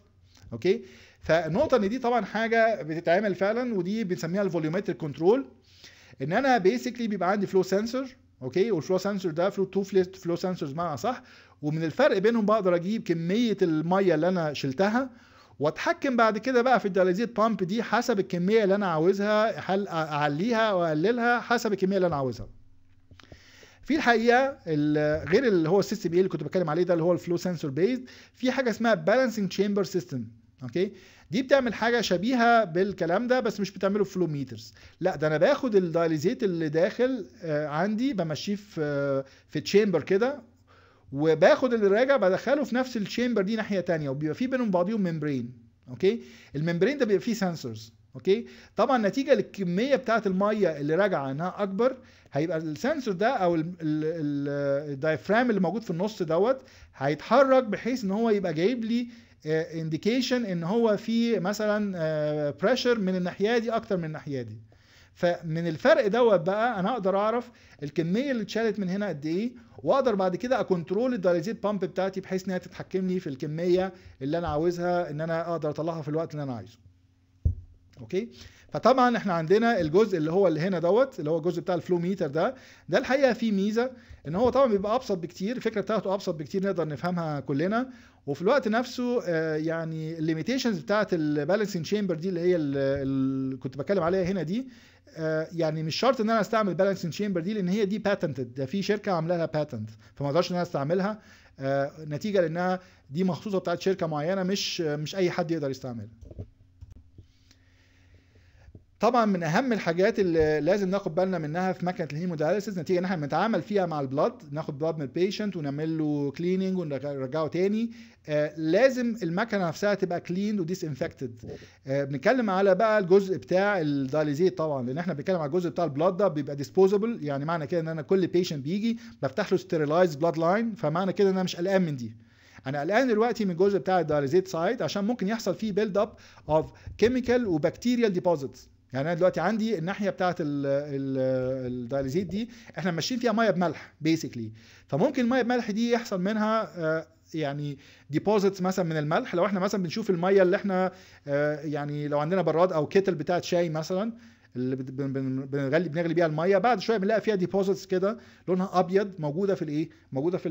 اوكي فالنقطه ان دي طبعا حاجه بتتعمل فعلا ودي بنسميها الفوليومتريك كنترول ان انا بيسكلي بيبقى عندي فلو سنسور اوكي والفلو سنسور ده فلو تو فلو سنسورز معنى صح ومن الفرق بينهم بقدر اجيب كميه الميه اللي انا شلتها واتحكم بعد كده بقى في الدياليزيت بامب دي حسب الكميه اللي انا عاوزها اعليها واقللها حسب الكميه اللي انا عاوزها في الحقيقه غير اللي هو السي سي بي اللي كنت بتكلم عليه ده اللي هو الفلو سنسور بيز في حاجه اسمها بالانسنج تشامبر سيستم اوكي دي بتعمل حاجه شبيهه بالكلام ده بس مش بتعمله فلو ميترز لا ده انا باخد الدايليزيت اللي داخل آه، عندي بمشيه في آه، في تشامبر كده وباخد اللي راجع بدخله في نفس التشامبر دي ناحيه تانية وبيبقى في بينهم بعضيهم ممبرين اوكي الممبرين ده بيبقى فيه سنسورز اوكي طبعا نتيجه للكميه بتاعه الميه اللي راجعه انها اكبر هيبقى السنسور ده او الدايفرام اللي موجود في النص دوت هيتحرك بحيث ان هو يبقى جايب لي انديكيشن آه، ان هو في مثلا بريشر آه، من الناحيه دي اكتر من الناحيه دي فمن الفرق دوت بقى انا اقدر اعرف الكميه اللي اتشالت من هنا قد ايه واقدر بعد كده اكنترول الدايليزيت بامب بتاعتي بحيث انها تتحكم لي في الكميه اللي انا عاوزها ان انا اقدر اطلعها في الوقت اللي انا عايزه اوكي فطبعا احنا عندنا الجزء اللي هو اللي هنا دوت اللي هو الجزء بتاع الفلو ميتر ده ده الحقيقه فيه ميزه ان هو طبعا بيبقى ابسط بكتير الفكره بتاعته ابسط بكتير نقدر نفهمها كلنا وفي الوقت نفسه آه، يعني الليميتيشنز بتاعه البالانسنج تشامبر دي اللي هي اللي كنت بتكلم عليها هنا دي آه، يعني مش شرط ان انا استعمل بالانسنج تشامبر دي لان هي دي باتنتد ده في شركه عامله لها باتنت فما اقدرش ان انا استعملها آه، نتيجه لانها دي مخصوصه بتاعت شركه معينه مش مش اي حد يقدر يستعملها طبعا من اهم الحاجات اللي لازم ناخد بالنا منها في مكنه الهيمودياليسيس نتيجه ان احنا بنتعامل فيها مع البلاد ناخد بلاد من البيشنت ونعمل له كليننج ونرجعه تاني آه لازم المكنه نفسها تبقى كلين وديس انفكتد آه بنتكلم على بقى الجزء بتاع الدياليزيت طبعا لان احنا بنتكلم على الجزء بتاع البلاد ده بيبقى ديسبوزبل يعني معنى كده ان انا كل بيشنت بيجي بفتح له ستيرلايز بلاد لاين فمعنى كده ان انا مش قلقان من دي انا قلقان دلوقتي من الجزء بتاع الدياليزيت سايد عشان ممكن يحصل فيه بيلد اب اوف كيميكال وبكتيريال ديبوزيتس يعني انا دلوقتي عندي الناحيه بتاعه الدايليزيت دي احنا ماشيين فيها ميه بملح بيسكلي فممكن الميه بملح دي يحصل منها آه، يعني ديبوزيتس مثلا من الملح لو احنا مثلا بنشوف الميه اللي احنا آه، يعني لو عندنا براد او كتل بتاعه شاي مثلا اللي بنغلي بنغلي بيها الميه بعد شويه بنلاقي فيها ديبوزيتس كده لونها ابيض موجوده في الايه موجوده في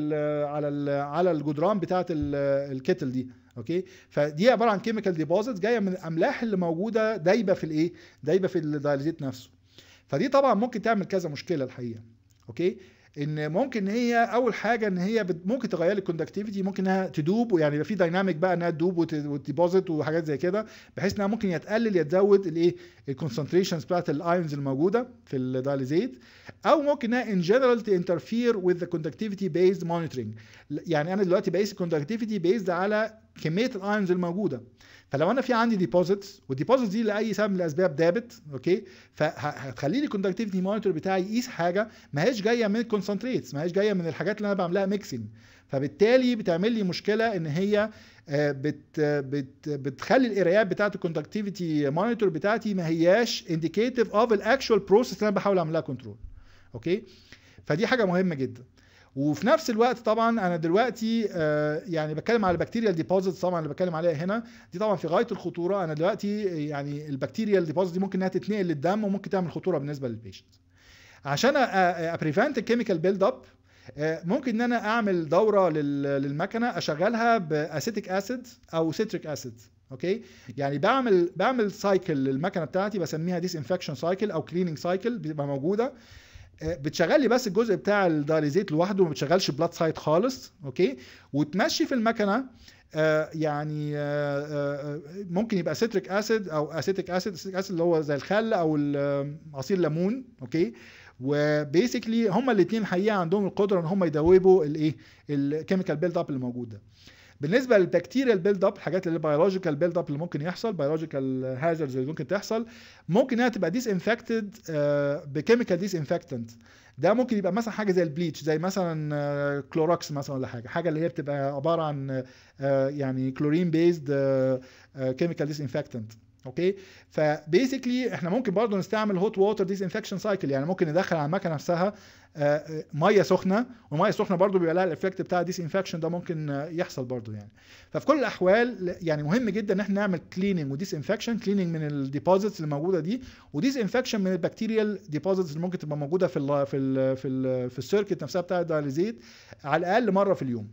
على على الجدران بتاعه الكتل دي اوكي فدي عباره عن كيميكال ديبوزيتس جايه من الاملاح اللي موجوده دايبه في الايه دايبه في الدياليزيت نفسه فدي طبعا ممكن تعمل كذا مشكله الحقيقه اوكي ان ممكن هي اول حاجه ان هي ممكن تغير لي الكوندكتيفيتي ممكن انها تدوب يعني يبقى في دايناميك بقى انها تدوب وتديبوزيت وحاجات زي كده بحيث انها ممكن يا تقلل يا تزود الايه الكونسنتريشنز بتاعت الايونز الموجوده في الدايليزيت او ممكن انها ان جنرال تنترفير وذ ذا كوندكتيفيتي بيزد مونيتورنج يعني انا دلوقتي بقيس الكوندكتيفيتي بيزد على كميه الايونز الموجوده فلو انا في عندي ديبوزيتس والديبوزيتس دي لاي سبب من الاسباب دابت اوكي فهتخلي لي الكوندكتيفيتي مونيتور بتاعي يقيس حاجه ما هيش جايه من الكونسنتريتس ما هيش جايه من الحاجات اللي انا بعملها ميكسنج فبالتالي بتعمل لي مشكله ان هي آه، بت بت بتخلي القرايات بتاعت الكوندكتيفيتي مونيتور بتاعتي ما هياش انديكيتيف اوف الاكشوال بروسيس اللي انا بحاول اعملها كنترول اوكي فدي حاجه مهمه جدا وفي نفس الوقت طبعا انا دلوقتي آه، يعني بتكلم على البكتيريال ديبوزيتس طبعا اللي بتكلم عليها هنا دي طبعا في غايه الخطوره انا دلوقتي يعني البكتيريال ديبوزيت دي ممكن انها تتنقل للدم وممكن تعمل خطوره بالنسبه للبيشنت عشان ابريفنت الكيميكال بيلد اب ممكن ان انا اعمل دوره للمكنه اشغلها باسيتيك اسيد او سيتريك اسيد اوكي يعني بعمل بعمل سايكل للمكنه بتاعتي بسميها ديس انفكشن سايكل او كليننج سايكل بتبقى موجوده آه، بتشغل لي بس الجزء بتاع الدايليزيت لوحده ما بتشغلش بلاد سايد خالص اوكي وتمشي في المكنه آه، يعني آه، ممكن يبقى سيتريك اسيد او اسيتيك اسيد اسيتيك اسيد اللي هو زي الخل او عصير ليمون اوكي وبيسكلي هما الاثنين الحقيقه عندهم القدره ان هما يدوبوا الايه الكيميكال بيلد اب اللي موجود ده بالنسبه للبكتيريال بيلد اب الحاجات اللي بايولوجيكال بيلد اب اللي ممكن يحصل بيولوجيكال هازرز اللي ممكن تحصل ممكن انها تبقى ديس انفكتد آه، بكيميكال ديس انفكتنت ده ممكن يبقى مثلا حاجه زي البليتش زي مثلا كلوروكس آه، مثلا ولا حاجه حاجه اللي هي بتبقى عباره عن آه، يعني كلورين بيزد كيميكال ديس انفكتنت اوكي فبيسكلي احنا ممكن برضو نستعمل هوت ووتر ديس انفكشن سايكل يعني ممكن ندخل على المكنه نفسها آه، آه، ميه سخنه والميه السخنه برضو بيبقى لها الايفكت بتاع ديس انفكشن ده ممكن آه، يحصل برضو يعني ففي كل الاحوال يعني مهم جدا ان احنا نعمل كليننج وديس انفكشن كليننج من الديبوزيتس اللي موجوده دي وديس انفكشن من البكتيريال ديبوزيتس اللي ممكن تبقى موجوده في الـ في الـ في, في السيركت نفسها بتاع الدياليزيت على الاقل مره في اليوم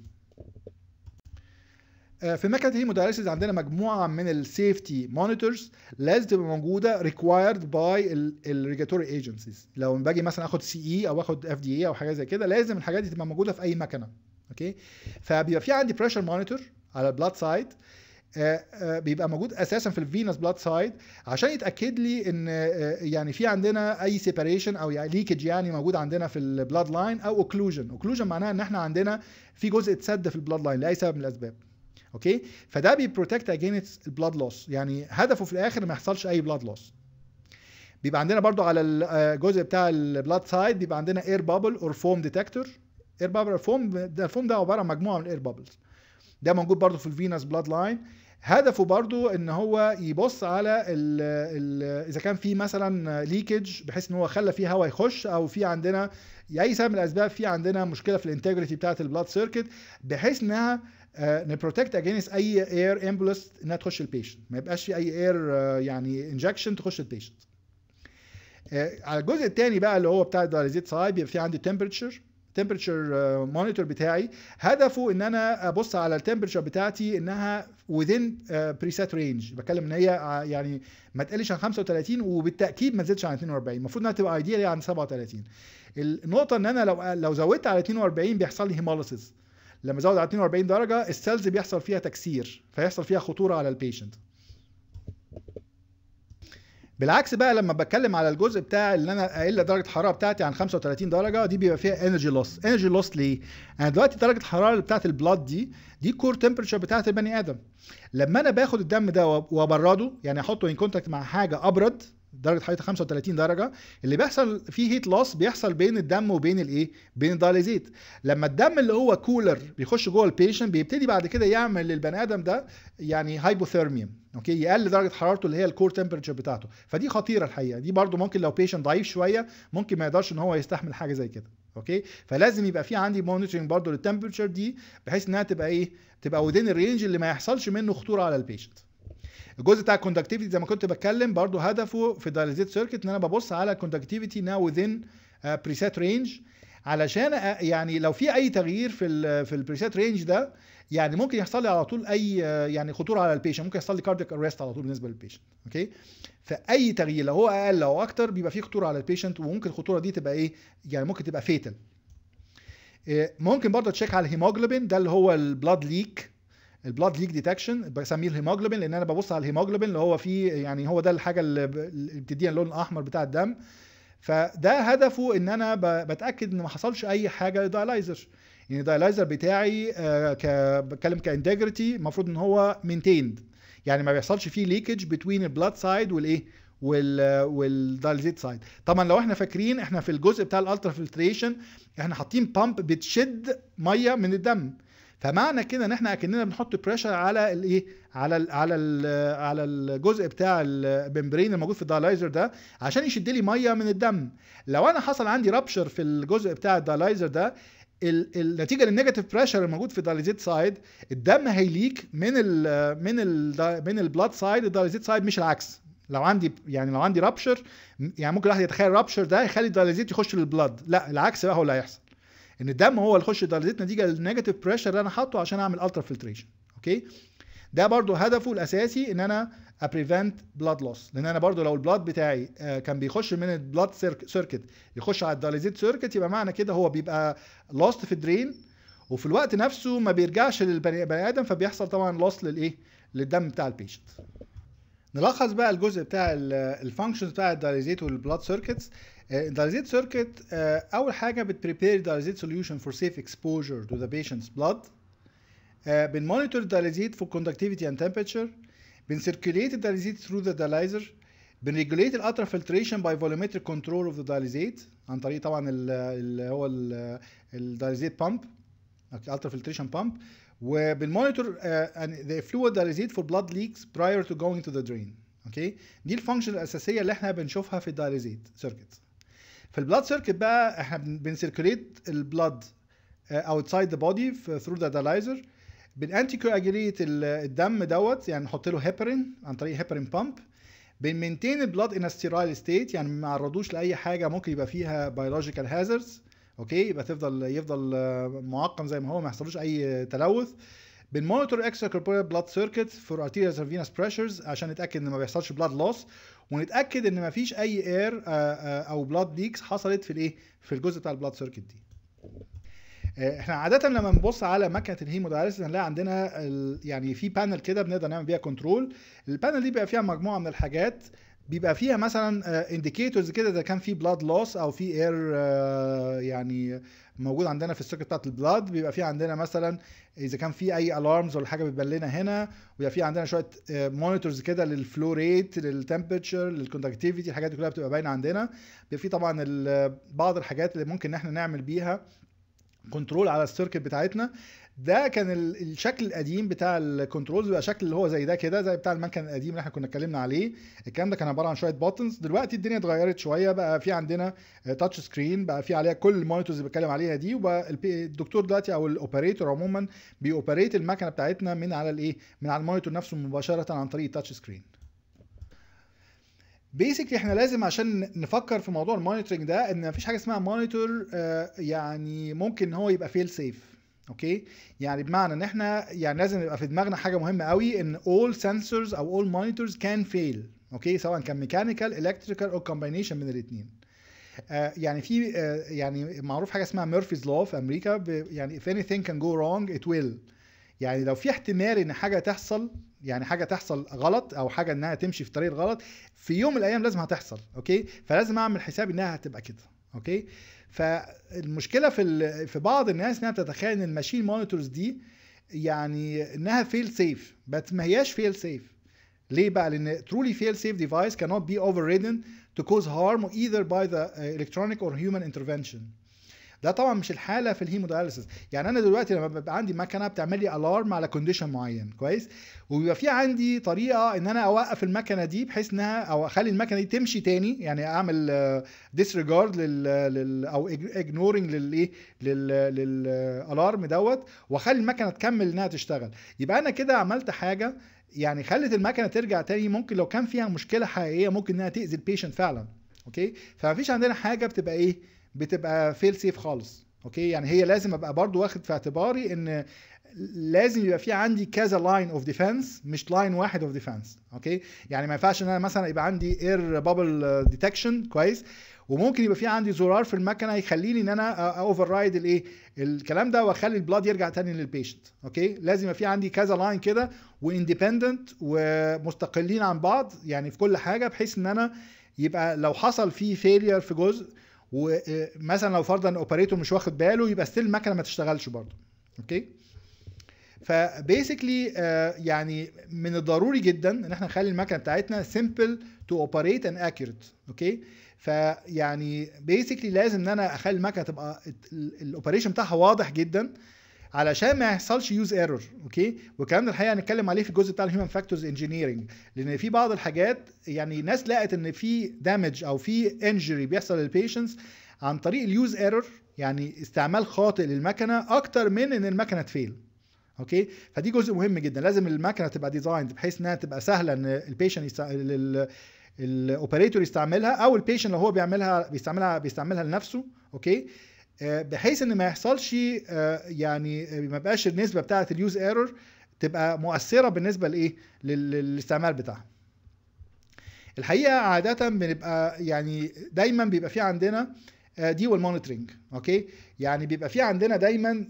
آه، في مكنه هيمودايليسيس عندنا مجموعه من السيفتي مونيتورز لازم تبقى موجوده ريكوايرد باي الريجاتوري ايجنسيز لو باجي مثلا اخد سي اي e او اخد اف دي اي او حاجه زي كده لازم الحاجات دي تبقى موجوده في اي مكنه اوكي فبيبقى في عندي بريشر مونيتور على البلاد آه، آه، سايد بيبقى موجود اساسا في الفينس بلاد سايد عشان يتاكد لي ان يعني في عندنا اي سيباريشن او ليكج يعني, يعني موجود عندنا في البلاد لاين او اوكلوجن اوكلوجن معناها ان احنا عندنا في جزء اتسد في البلاد لاين لاي سبب من الاسباب اوكي فده بيبروتكت اجينست البلاد لوس يعني هدفه في الاخر ما يحصلش اي بلاد لوس بيبقى عندنا برضو على الجزء آه، بتاع البلاد سايد بيبقى عندنا اير بابل اور فوم ديتكتور اير بابل فوم ده الفوم ده عباره عن مجموعه من الاير بابلز ده موجود برضو في الفينس بلاد لاين هدفه برضو ان هو يبص على الـ الـ اذا كان في مثلا ليكج بحيث ان هو خلى فيه هواء يخش او في عندنا اي يعني سبب من الاسباب في عندنا مشكله في الانتجريتي بتاعه البلاد سيركت بحيث انها آه، نبروتكت اجينست اي اير امبولس انها تخش البيشنت ما يبقاش في اي اير آه، يعني انجكشن تخش البيشنت آه، على الجزء الثاني بقى اللي هو بتاع الدايزيت سايد بيبقى في عندي تمبرتشر تمبرتشر مونيتور بتاعي هدفه ان انا ابص على التمبرتشر بتاعتي انها within بريسات رينج بتكلم ان هي يعني ما تقلش عن 35 وبالتاكيد ما تزيدش عن 42 المفروض انها تبقى ايديال عن 37 النقطه ان انا لو لو زودت على 42 بيحصل لي هيموليسيس لما زود على 42 درجه السيلز بيحصل فيها تكسير فيحصل فيها خطوره على البيشنت بالعكس بقى لما بتكلم على الجزء بتاع اللي انا اقل درجه الحراره بتاعتي عن 35 درجه دي بيبقى فيها انرجي لوس انرجي لوس ليه انا دلوقتي درجه الحراره اللي بتاعه البلاد دي دي كور تمبرتشر بتاعه البني ادم لما انا باخد الدم ده وابرده يعني احطه ان كونتاكت مع حاجه ابرد درجه حراره 35 درجه اللي بيحصل فيه هيت لاس بيحصل بين الدم وبين الايه بين الدايليزيت لما الدم اللي هو كولر بيخش جوه البيشنت بيبتدي بعد كده يعمل للبني ادم ده يعني هايبوثيرميا اوكي يقل درجه حرارته اللي هي الكور تمبرتشر بتاعته فدي خطيره الحقيقه دي برضو ممكن لو بيشنت ضعيف شويه ممكن ما يقدرش ان هو يستحمل حاجه زي كده اوكي فلازم يبقى في عندي مونيتورنج برضو للتمبرتشر دي بحيث انها تبقى ايه تبقى ودين الرينج اللي ما يحصلش منه خطوره على البيشنت الجزء بتاع الكوندكتيفيتي زي ما كنت بتكلم برضو هدفه في دايلزيت سيركت ان انا ببص على الكوندكتيفيتي ناو وذين بريسيت رينج علشان آه، يعني لو في اي تغيير في الـ في البريسيت رينج ده يعني ممكن يحصل لي على طول اي آه، يعني خطوره على البيشنت ممكن يحصل لي كارديك اريست على طول بالنسبه للبيشنت اوكي فاي تغيير لو هو اقل او اكتر بيبقى فيه خطوره على البيشنت وممكن الخطوره دي تبقى ايه يعني ممكن تبقى فيتال آه، ممكن برضه تشيك على الهيموجلوبين ده اللي هو البلاد ليك البلاد ليك ديتكشن بسميه الهيموجلوبين لان انا ببص على الهيموجلوبين اللي هو فيه يعني هو ده الحاجه اللي بتدينا اللون الاحمر بتاع الدم فده هدفه ان انا بتاكد ان ما حصلش اي حاجه للدايلايزر يعني الدايلايزر بتاعي آه ك بتكلم كانتجريتي المفروض ان هو مينتيند يعني ما بيحصلش فيه ليكج بتوين البلاد سايد والايه وال والدايلزيت سايد طبعا لو احنا فاكرين احنا في الجزء بتاع الالترا فلتريشن احنا حاطين بامب بتشد ميه من الدم فمعنى كده ان احنا اكننا بنحط بريشر على الايه على الـ على الـ على الجزء بتاع الممبرين الموجود في الدايلايزر ده عشان يشد لي ميه من الدم لو انا حصل عندي رابشر في الجزء بتاع الدايلايزر ده النتيجه للنيجاتيف بريشر الموجود في الدايليزيت سايد الدم هيليك من الـ من الـ من البلاد سايد الدايليزيت سايد مش العكس لو عندي يعني لو عندي رابشر يعني ممكن الواحد يتخيل رابشر ده يخلي الدايليزيت يخش للبلاد لا العكس بقى هو اللي هيحصل ان الدم هو اللي يخش الدايليزيت نتيجه للنيجاتيف بريشر اللي انا حاطه عشان اعمل الترا فلتريشن اوكي ده برضو هدفه الاساسي ان انا ابريفنت بلاد لوس لان انا برضو لو البلاد بتاعي آه، كان بيخش من البلاد سيركت يخش على الدايليزيت سيركت يبقى معنى كده هو بيبقى لوست في الدرين وفي الوقت نفسه ما بيرجعش للبني ادم فبيحصل طبعا لوس للايه للدم بتاع البيشنت نلخص بقى الجزء بتاع الفانكشنز بتاع الدايزيت والبلاد سيركتس الدايزيت سيركت اول حاجه بتبريبير دايليزيت سوليوشن فور سيف اكسبوجر تو ذا بيشنتس بلاد بنمونيتور الدايزيت فور كوندكتيفيتي اند تمبرتشر بنسيركيليت الدايزيت ثرو ذا دايلايزر بنريجوليت الالترا فلتريشن باي فوليومتريك كنترول اوف ذا دايزيت عن طريق طبعا اللي هو الدايزيت بامب الاترا فلتريشن بامب وبالمونيتور ذا آه، فلويد يعني that is used for blood leaks prior to going to the drain اوكي دي الفانكشن الاساسيه اللي احنا بنشوفها في الدايريزيت سيركت في البلاد سيركت بقى احنا بنسيركوليت البلاد اوتسايد ذا بودي ثرو ذا دايلايزر بنانتي كواجوليت الدم دوت يعني نحط له هيبرين عن طريق هيبرين بامب بنمنتين البلاد ان ستيرايل ستيت يعني ما نعرضوش لاي حاجه ممكن يبقى فيها بيولوجيكال هازردز اوكي يبقى تفضل يفضل آه، معقم زي ما هو ما يحصلوش اي تلوث بنمونيتور اكسترا كوربورال بلاد سيركت فور ارتيريز اند فينس بريشرز عشان نتاكد ان ما بيحصلش بلاد لوس ونتاكد ان ما فيش اي اير آه، آه، او بلاد ليكس حصلت في الايه في الجزء بتاع البلاد سيركت دي احنا عاده لما بنبص على مكنه الهيموداياليسيس هنلاقي عندنا يعني في بانل كده بنقدر نعمل بيها كنترول البانل دي بيبقى فيها مجموعه من الحاجات بيبقى فيها مثلا انديكيتورز آه، كده اذا كان في بلاد لوس او في اير آه، يعني موجود عندنا في السيركت بتاعت البلاد بيبقى في عندنا مثلا اذا كان في اي الارمز ولا حاجه بتبان لنا هنا ويبقى في عندنا شويه مونيتورز آه، كده للفلو ريت للتمبرتشر للكوندكتيفيتي الحاجات دي كلها بتبقى باينه عندنا بيبقى في طبعا بعض الحاجات اللي ممكن ان احنا نعمل بيها كنترول على السيركت بتاعتنا ده كان الشكل القديم بتاع الكنترولز بقى شكل اللي هو زي ده كده زي بتاع المكن القديم اللي احنا كنا اتكلمنا عليه الكلام ده كان عباره عن شويه بوتنز دلوقتي الدنيا اتغيرت شويه بقى في عندنا تاتش آه، سكرين بقى في عليها كل المونيتورز اللي بتكلم عليها دي وبقى الدكتور دلوقتي او الاوبريتور عموما بيوبريت المكنه بتاعتنا من على الايه من على المونيتور نفسه مباشره عن طريق التاتش سكرين بيسكلي احنا لازم عشان نفكر في موضوع المونيتورنج ده ان مفيش حاجه اسمها مونيتور آه، يعني ممكن ان هو يبقى فيل سيف اوكي يعني بمعنى ان احنا يعني لازم يبقى في دماغنا حاجه مهمه قوي ان all sensors او all monitors can fail اوكي سواء كان ميكانيكال الكتريكال او كومباينيشن من الاثنين آه يعني في آه يعني معروف حاجه اسمها ميرفيز لو في امريكا يعني if anything can go wrong it will يعني لو في احتمال ان حاجه تحصل يعني حاجه تحصل غلط او حاجه انها تمشي في طريق غلط في يوم من الايام لازم هتحصل اوكي فلازم اعمل حساب انها هتبقى كده اوكي فالمشكله في في بعض الناس انها بتتخيل ان الماشين مونيتورز دي يعني انها فيل سيف بس ما هياش فيل سيف ليه بقى لان ترولي فيل سيف ديفايس cannot be overridden to cause harm either by the electronic or human intervention ده طبعا مش الحاله في الهيموداليسيس يعني انا دلوقتي لما بيبقى عندي مكنه بتعمل لي الارم على كونديشن معين كويس وبيبقى في عندي طريقه ان انا اوقف المكنه دي بحيث انها او اخلي المكنه دي تمشي تاني يعني اعمل ديسريجارد لل, لل او اجنورنج للايه للالارم دوت واخلي المكنه تكمل انها تشتغل يبقى انا كده عملت حاجه يعني خلت المكنه ترجع تاني ممكن لو كان فيها مشكله حقيقيه ممكن انها تاذي البيشنت فعلا اوكي فمفيش عندنا حاجه بتبقى ايه بتبقى فيل سيف خالص اوكي يعني هي لازم ابقى برضو واخد في اعتباري ان لازم يبقى في عندي كذا لاين اوف ديفنس مش لاين واحد اوف ديفنس اوكي يعني ما ينفعش ان انا مثلا يبقى عندي اير بابل ديتكشن كويس وممكن يبقى في عندي زرار في المكنه يخليني ان انا اوفر رايد الايه الكلام ده واخلي البلاد يرجع تاني للبيشنت اوكي لازم يبقى في عندي كذا لاين كده واندبندنت ومستقلين عن بعض يعني في كل حاجه بحيث ان انا يبقى لو حصل في فيلير في جزء ومثلا لو فرضا اوبريتور مش واخد باله يبقى ستيل المكنه ما تشتغلش برضه اوكي فبيسكلي آه، يعني من الضروري جدا ان احنا نخلي المكنه بتاعتنا سمبل تو اوبريت اند اكيوريت اوكي فيعني بيسكلي لازم ان انا اخلي المكنه تبقى الاوبريشن بتاعها واضح جدا علشان ما يحصلش يوز ايرور اوكي والكلام ده الحقيقه هنتكلم عليه في الجزء بتاع الهيومن فاكتورز انجينيرنج لان في بعض الحاجات يعني ناس لقت ان في دامج او في انجري بيحصل للبيشنتس عن طريق اليوز ايرور يعني استعمال خاطئ للمكنه اكتر من ان المكنه تفيل اوكي فدي جزء مهم جدا لازم المكنه تبقى ديزايند بحيث انها تبقى سهله ان البيشنت الاوبريتور يستعملها او البيشنت اللي هو بيعملها بيستعملها بيستعملها لنفسه اوكي آه، بحيث ان ما يحصلش آه، يعني آه، ما يبقاش النسبه بتاعه اليوز ايرور تبقى مؤثره بالنسبه لايه للاستعمال بتاعها الحقيقه عاده بنبقى يعني دايما بيبقى في عندنا دي والمونيتورنج اوكي يعني بيبقى في عندنا دايما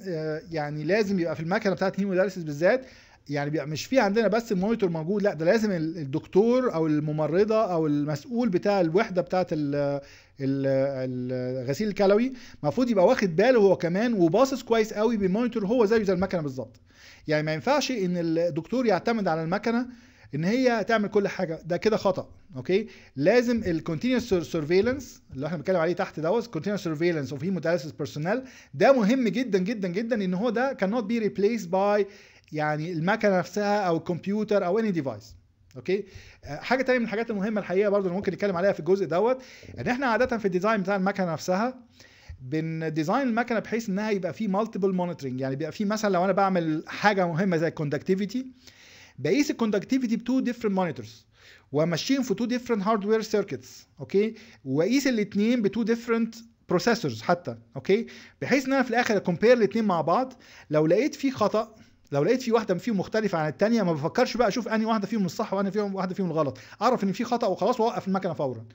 يعني لازم يبقى في المكنه بتاعت هيموداليسيس بالذات يعني بيبقى مش في عندنا بس المونيتور موجود لا ده لازم الدكتور او الممرضه او المسؤول بتاع الوحده بتاعه الغسيل الكلوي المفروض يبقى واخد باله هو كمان وباصص كويس قوي بيمونيتور هو زيه زي المكنه بالظبط يعني ما ينفعش ان الدكتور يعتمد على المكنه ان هي تعمل كل حاجه ده كده خطا اوكي لازم الكونتينوس سيرفيلانس اللي احنا بنتكلم عليه تحت دوت كونتينوس سيرفيلانس اوف هيموداليسيس بيرسونال ده مهم جدا جدا جدا ان هو ده كان بي ريبليس باي يعني المكنه نفسها او الكمبيوتر او اني ديفايس اوكي آه، حاجه تانية من الحاجات المهمه الحقيقه برضو اللي ممكن نتكلم عليها في الجزء دوت ان احنا عاده في الديزاين بتاع المكنه نفسها بنديزاين المكنه بحيث انها يبقى في مالتيبل مونيتورنج يعني بيبقى في مثلا لو انا بعمل حاجه مهمه زي الكوندكتيفيتي بقيس الكوندكتيفيتي بتو ديفرنت مونيتورز وماشيين في تو ديفرنت هاردوير سيركتس اوكي واقيس الاثنين بتو ديفرنت بروسيسورز حتى اوكي بحيث ان انا في الاخر اكومبير الاثنين مع بعض لو لقيت في خطا لو لقيت في واحده فيهم مختلفه عن الثانيه ما بفكرش بقى اشوف انهي واحده فيهم الصح وانهي فيهم واحده فيهم الغلط اعرف ان في خطا وخلاص واوقف المكنه فورا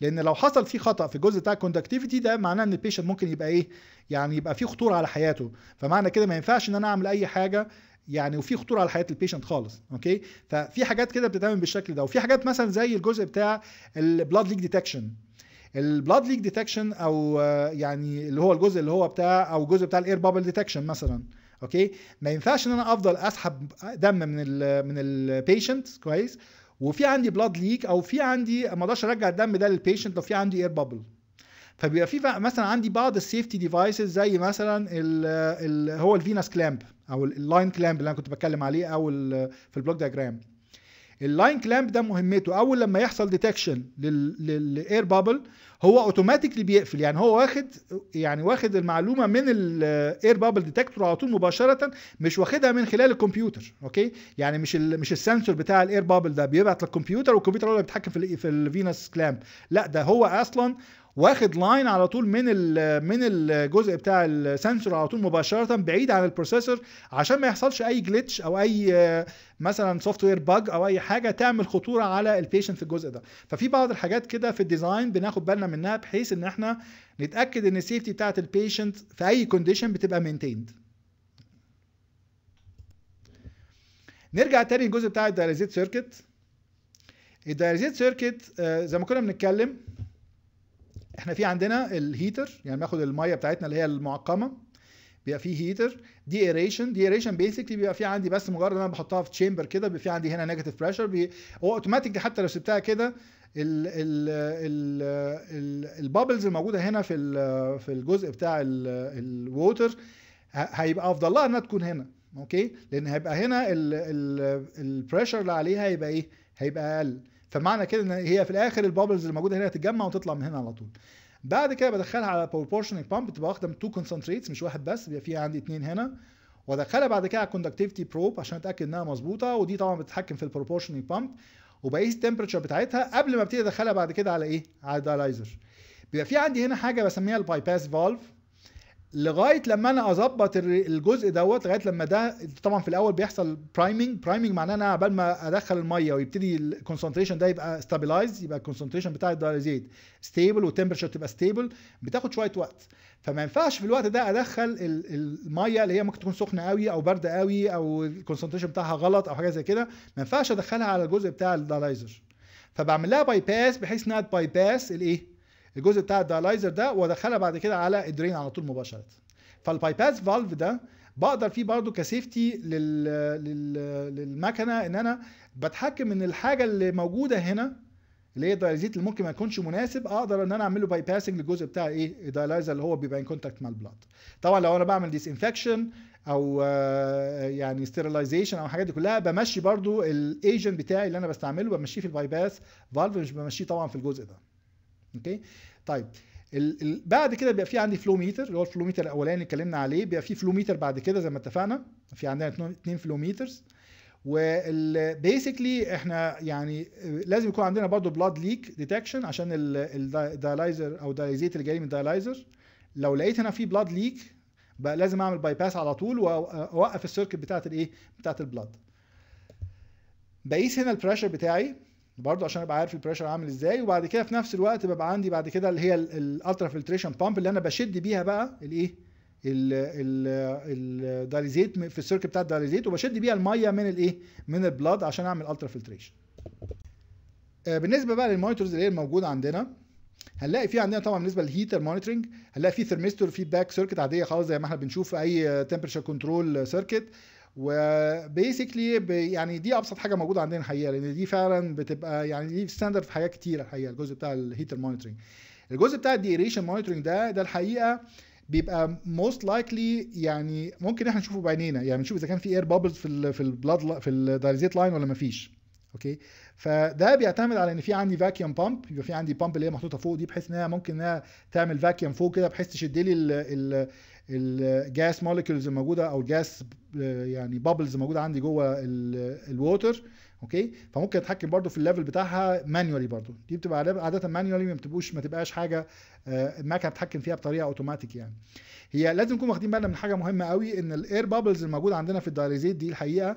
لان لو حصل في خطا في الجزء بتاع الكوندكتيفيتي ده معناه ان البيشنت ممكن يبقى ايه يعني يبقى في خطوره على حياته فمعنى كده ما ينفعش ان انا اعمل اي حاجه يعني وفي خطوره على حياه البيشنت خالص اوكي ففي حاجات كده بتتعمل بالشكل ده وفي حاجات مثلا زي الجزء بتاع البلاد ليك ديتكشن البلاد ليك ديتكشن او يعني اللي هو الجزء اللي هو بتاع او الجزء بتاع الاير بابل ديتكشن مثلا اوكي ما ينفعش ان انا افضل اسحب دم من ال من البيشنت كويس وفي عندي بلاد ليك او في عندي ما اقدرش ارجع الدم ده للبيشنت لو في عندي اير بابل فبيبقى في مثلا عندي بعض السيفتي ديفايسز زي مثلا اللي هو الفينس كلامب او اللاين كلامب اللي انا كنت بتكلم عليه او في البلوك دياجرام اللاين كلامب ده مهمته اول لما يحصل ديتكشن للاير بابل هو اوتوماتيكلي بيقفل يعني هو واخد يعني واخد المعلومه من الاير بابل ديتكتور على طول مباشره مش واخدها من خلال الكمبيوتر اوكي يعني مش الـ مش السنسور بتاع الاير بابل ده بيبعت للكمبيوتر والكمبيوتر هو اللي بيتحكم في ال في الفينس كلامب لا ده هو اصلا واخد لاين على طول من من الجزء بتاع السنسور على طول مباشره بعيد عن البروسيسور عشان ما يحصلش اي جليتش او اي مثلا سوفت وير باج او اي حاجه تعمل خطوره على البيشنت في الجزء ده ففي بعض الحاجات كده في الديزاين بناخد بالنا منها بحيث ان احنا نتاكد ان السيفتي بتاعت البيشنت في اي كونديشن بتبقى مينتيند نرجع تاني للجزء بتاع الدايريزيت سيركت الدايريزيت سيركت زي ما كنا بنتكلم احنا في عندنا الهيتر يعني بناخد الميه بتاعتنا اللي هي المعقمه بيبقى فيه هيتر دي ايريشن دي ايريشن بيسكلي بيبقى فيه عندي بس مجرد انا بحطها في تشامبر كده بيبقى فيه عندي هنا نيجاتيف بريشر هو اوتوماتيك حتى لو سبتها كده ال ال ال البابلز الموجوده هنا في في الجزء بتاع الووتر هيبقى افضل لها انها تكون هنا اوكي لان هيبقى هنا البريشر اللي عليها هيبقى ايه هيبقى اقل فمعنى كده ان هي في الاخر البابلز اللي موجوده هنا هتتجمع وتطلع من هنا على طول بعد كده بدخلها على بروبورشنال بامب تبقى واخده تو كونسنتريتس مش واحد بس بيبقى في عندي اثنين هنا وادخلها بعد كده على كوندكتيفيتي بروب عشان اتاكد انها مظبوطه ودي طبعا بتتحكم في البروبورشنال بامب وبقيس التمبرتشر بتاعتها قبل ما ابتدي ادخلها بعد كده على ايه على دالايزر بيبقى في عندي هنا حاجه بسميها الباي باس فالف لغايه لما انا اظبط الجزء دوت لغايه لما ده طبعا في الاول بيحصل برايمنج برايمنج معناه ان انا عبال ما ادخل الميه ويبتدي الكونسنتريشن ده يبقى ستابلايز يبقى الكونسنتريشن بتاع الدياليزيت ستيبل والتمبرشر تبقى ستيبل بتاخد شويه وقت فما ينفعش في الوقت ده ادخل الميه اللي هي ممكن تكون سخنه قوي او بارده قوي او الكونسنتريشن بتاعها غلط او حاجه زي كده ما ينفعش ادخلها على الجزء بتاع الدايزر فبعمل لها باي باس بحيث انها باي باس الايه الجزء بتاع الدايلايزر ده وادخلها بعد كده على الدرين على طول مباشره فالبايباس فالف ده بقدر فيه برضو كسيفتي لل... لل... للمكنه ان انا بتحكم ان الحاجه اللي موجوده هنا اللي هي الدايليزيت اللي ممكن ما يكونش مناسب اقدر ان انا اعمل له باي باسنج للجزء بتاع ايه الدايلايزر اللي هو بيبقى ان كونتاكت مع البلاد طبعا لو انا بعمل ديس انفكشن او آه، يعني ستيرلايزيشن او الحاجات دي كلها بمشي برضو الايجنت بتاعي اللي انا بستعمله بمشيه في الباي باس فالف مش بمشيه طبعا في الجزء ده اوكي طيب ال ال بعد كده بيبقى في عندي فلو ميتر اللي هو الفلو ميتر الاولاني اللي اتكلمنا عليه بيبقى في فلو ميتر بعد كده زي ما اتفقنا في عندنا اثنين فلو ميترز وبيسكلي احنا يعني لازم يكون عندنا برضه بلاد ليك ديتكشن عشان الدايلايزر او الدايلايزيت اللي جاي من الدايلايزر لو لقيت هنا في بلاد ليك بقى لازم اعمل باي باس على طول واوقف السيركت بتاعت الايه بتاعت البلاد بقيس هنا البريشر بتاعي برضه عشان ابقى عارف البريشر عامل ازاي وبعد كده في نفس الوقت ببقى عندي بعد كده اللي هي الالترا فلتريشن بامب اللي انا بشد بيها بقى الايه ال ال الداليزيت في السيرك بتاع الداليزيت وبشد بيها الميه من الايه من البلاد عشان اعمل الترا آه، فلتريشن بالنسبه بقى للمونيتورز اللي هي الموجوده عندنا هنلاقي في عندنا طبعا بالنسبه للهيتر مونيتورنج هنلاقي في ثرمستور في باك سيركت عاديه خالص زي ما احنا بنشوف في اي تمبرشر كنترول سيركت وبيسكلي يعني دي ابسط حاجه موجوده عندنا الحقيقه لان دي فعلا بتبقى يعني دي ستاندرد في حاجات كتيره الحقيقه الجزء بتاع الهيتر مونيتورنج الجزء بتاع الديريشن مونيتورنج ده ده الحقيقه بيبقى موست لايكلي يعني ممكن احنا نشوفه بعينينا يعني نشوف اذا كان في اير بابلز في ال في البلاد في الدايزيت لاين ولا ما فيش اوكي فده بيعتمد على ان في عندي فاكيوم بامب يبقى في عندي بامب اللي هي محطوطه فوق دي بحيث انها ممكن انها تعمل فاكيوم فوق كده بحيث تشد لي الجاس موليكولز الموجوده او الجاس آه، يعني بابلز الموجوده عندي جوه الووتر اوكي فممكن اتحكم برده في الليفل بتاعها مانيولي برده دي بتبقى عاده مانيولي ما بتبقوش ما تبقاش حاجه آه، المكنه بتتحكم فيها بطريقه اوتوماتيك يعني هي لازم نكون واخدين بالنا من حاجه مهمه قوي ان الاير بابلز الموجوده عندنا في الدايليزيت دي الحقيقه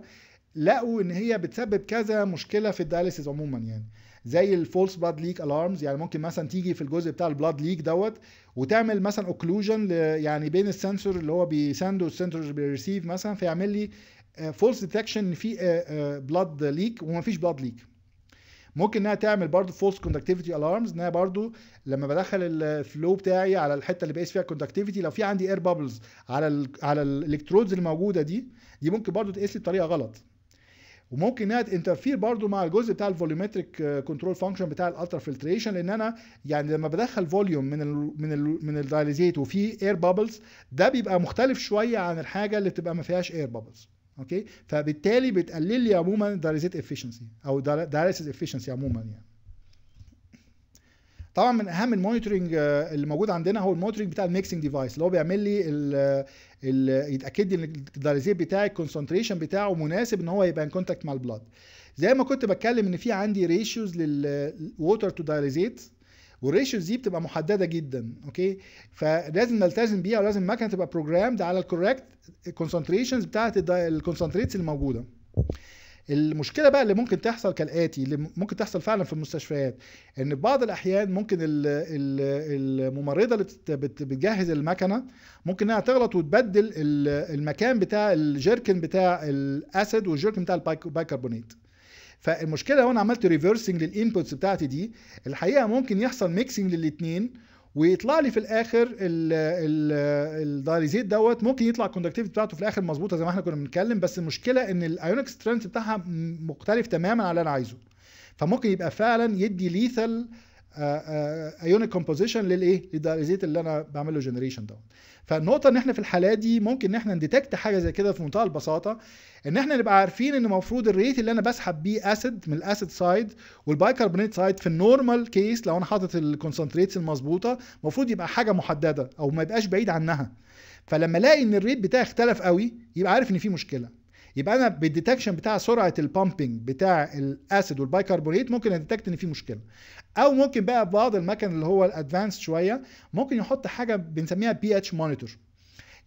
لقوا ان هي بتسبب كذا مشكله في الدياليسيز عموما يعني زي الفولس بلاد ليك الارمز يعني ممكن مثلا تيجي في الجزء بتاع البلاد ليك دوت وتعمل مثلا اوكلوجن يعني بين السنسور اللي هو بيسند والسنسور اللي بيرسيف مثلا فيعمل لي فولس آه، ديتكشن ان في بلاد ليك ومفيش بلاد ليك ممكن انها تعمل برضو فولس كوندكتيفيتي الارمز انها برضو لما بدخل الفلو بتاعي على الحته اللي بقيس فيها الكوندكتيفيتي لو في عندي اير بابلز على الـ على الالكترودز الموجوده دي دي ممكن برضو تقيس لي بطريقه غلط وممكن انها تنترفير برضو مع الجزء بتاع الفوليومتريك كنترول فانكشن بتاع الالترا فلتريشن لان انا يعني لما بدخل فوليوم من ال من ال من الدايليزيت وفي اير بابلز ده بيبقى مختلف شويه عن الحاجه اللي بتبقى ما فيهاش اير بابلز اوكي فبالتالي بتقلل لي عموما دايليزيت افشنسي او دايليزيت افشنسي عموما يعني طبعا من اهم المونيتورنج آه، اللي موجود عندنا هو المونيتورنج بتاع الميكسنج ديفايس اللي هو بيعمل لي الـ الـ يتاكد ان الدلازيب بتاعي الكونسنتريشن بتاعه مناسب ان هو يبقى ان كونتاكت مع البلاد زي ما كنت بتكلم ان في عندي ريشيوز للووتر تو دايزيت والريشيوز دي بتبقى محدده جدا اوكي فلازم نلتزم بيها ولازم المكنه تبقى بروجرامد على الكوريكت كونسنتريشنز بتاعت الكونسنتريتس الموجوده المشكله بقى اللي ممكن تحصل كالاتي اللي ممكن تحصل فعلا في المستشفيات ان بعض الاحيان ممكن الممرضه اللي بتجهز المكنه ممكن انها تغلط وتبدل المكان بتاع الجيركن بتاع الاسيد والجيركن بتاع البايكربونيت فالمشكله لو انا عملت ريفرسنج للانبوتس بتاعتي دي الحقيقه ممكن يحصل ميكسنج للاتنين ويطلع لي في الاخر الدايليزيت دوت ممكن يطلع الكوندكتيفيتي بتاعته في الاخر مظبوطه زي ما احنا كنا بنتكلم بس المشكله ان الايونيك سترينث بتاعها مختلف تماما على اللي انا عايزه فممكن يبقى فعلا يدي ليثل ايونيك آه، كومبوزيشن آه، للايه للزيت اللي انا بعمل له جنريشن دوت فالنقطه ان احنا في الحالات دي ممكن ان احنا نديتكت حاجه زي كده في منتهى البساطه ان احنا نبقى عارفين ان المفروض الريت اللي انا بسحب بيه اسيد من الاسيد سايد والبايكربونيت سايد في النورمال كيس لو انا حاطط الكونسنتريتس المظبوطه المفروض يبقى حاجه محدده او ما يبقاش بعيد عنها فلما الاقي ان الريت بتاعي اختلف قوي يبقى عارف ان في مشكله يبقى انا بالديتكشن بتاع سرعه البامبنج بتاع الاسيد والبايكربونيت ممكن اديتكت ان في مشكله او ممكن بقى بعض المكن اللي هو الادفانس شويه ممكن يحط حاجه بنسميها بي اتش مونيتور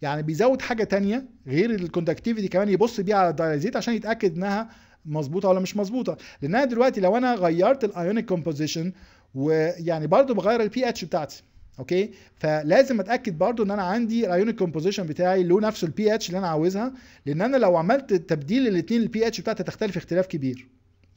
يعني بيزود حاجه تانية غير الكوندكتيفيتي كمان يبص بيها على الدايزيت عشان يتاكد انها مظبوطه ولا مش مظبوطه لانها دلوقتي لو انا غيرت الايونيك كومبوزيشن ويعني برضو بغير البي اتش بتاعتي اوكي فلازم اتاكد برضو ان انا عندي الايونيك كومبوزيشن بتاعي له نفس البي اتش اللي انا عاوزها لان انا لو عملت تبديل الاثنين البي اتش بتاعتي تختلف اختلاف كبير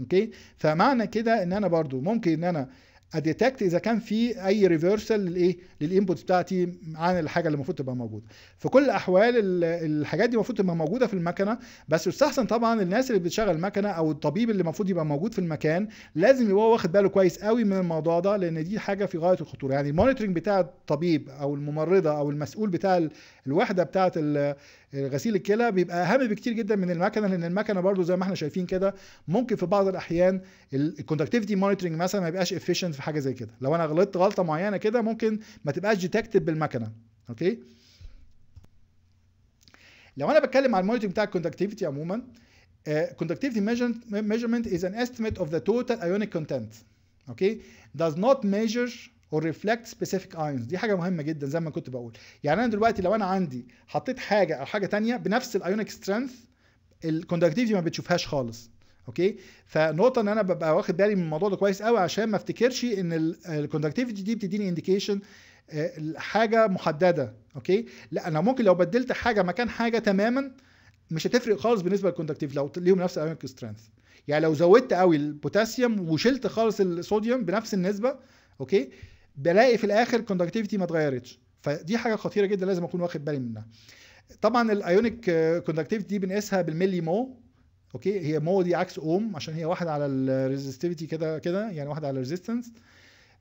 اوكي فمعنى كده ان انا برضو ممكن ان انا اديتكت اذا كان في اي ريفرسال للايه للانبوت بتاعتي عن الحاجه اللي المفروض تبقى موجوده في كل الاحوال الحاجات دي المفروض تبقى موجوده في المكنه بس يستحسن طبعا الناس اللي بتشغل المكنه او الطبيب اللي المفروض يبقى موجود في المكان لازم يبقى واخد باله كويس قوي من الموضوع ده لان دي حاجه في غايه الخطوره يعني المونيتورنج بتاع الطبيب او الممرضه او المسؤول بتاع الوحده بتاعه غسيل الكلى بيبقى اهم بكتير جدا من المكنه لان المكنه برضو زي ما احنا شايفين كده ممكن في بعض الاحيان الكوندكتيفيتي مونيتورنج مثلا ما يبقاش افيشنت في حاجه زي كده لو انا غلطت غلطه معينه كده ممكن ما تبقاش ديتكتد بالمكنه اوكي لو انا بتكلم على المونيتورنج بتاع الكوندكتيفيتي عموما آه، conductivity ميجرمنت از ان استيميت اوف ذا توتال ايونيك كونتنت اوكي does not measure or reflect specific ايونز دي حاجه مهمه جدا زي ما كنت بقول يعني انا دلوقتي لو انا عندي حطيت حاجه او حاجه تانية بنفس الايونيك سترينث الكوندكتيفيتي ما بتشوفهاش خالص اوكي فنقطه ان انا ببقى واخد بالي من الموضوع ده كويس قوي عشان ما افتكرش ان الكوندكتيفيتي دي بتديني انديكيشن آه، حاجه محدده اوكي لا انا ممكن لو بدلت حاجه مكان حاجه تماما مش هتفرق خالص بالنسبه للكوندكتيف لو ليهم نفس الايونيك سترينث يعني لو زودت قوي البوتاسيوم وشلت خالص الصوديوم بنفس النسبه اوكي بلاقي في الاخر كوندكتيفيتي ما اتغيرتش فدي حاجه خطيره جدا لازم اكون واخد بالي منها طبعا الايونيك آه، كوندكتيفيتي دي بنقيسها بالملي مو اوكي هي مو دي عكس اوم عشان هي واحده على الريزستيفيتي كده كده يعني واحده على الريزيستنس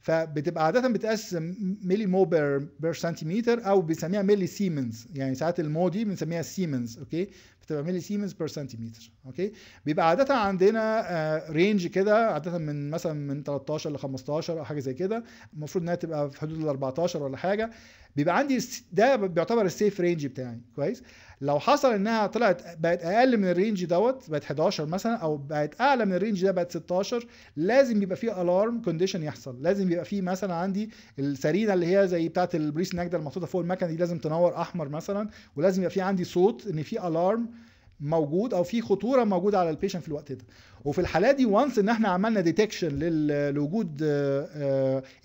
فبتبقى عاده بتقسم ملي مو بير, بير سنتيمتر او بنسميها ملي سيمنز يعني ساعات المو دي بنسميها سيمنز اوكي بتبقى ملي سيمنز بير سنتيمتر اوكي بيبقى عاده عندنا رينج آه، كده عاده من مثلا من 13 ل 15 او حاجه زي كده المفروض انها تبقى في حدود ال 14 ولا حاجه بيبقى عندي ده بيعتبر السيف رينج بتاعي كويس لو حصل انها طلعت بقت اقل من الرينج دوت بقت 11 مثلا او بقت اعلى من الرينج ده بقت 16 لازم يبقى فيه الارم كونديشن يحصل لازم يبقى فيه مثلا عندي السرينه اللي هي زي بتاعه البريس ناك ده المحطوطه فوق المكنه دي لازم تنور احمر مثلا ولازم يبقى فيه عندي صوت ان في الارم موجود او في خطوره موجوده على البيشنت في الوقت ده وفي الحاله دي وانس ان احنا عملنا ديتكشن لوجود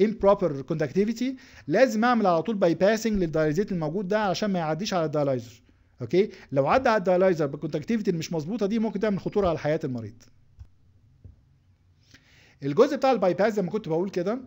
امبروبر آه، كوندكتيفيتي آه، لازم اعمل على طول باي باسنج للدايليزيت الموجود ده عشان ما يعديش على الدايلايزر اوكي لو عدى على الديالايزر بالكونتاكتيفيتي مش مظبوطه دي ممكن تعمل خطوره على حياه المريض الجزء بتاع الباي باس زي ما كنت بقول كده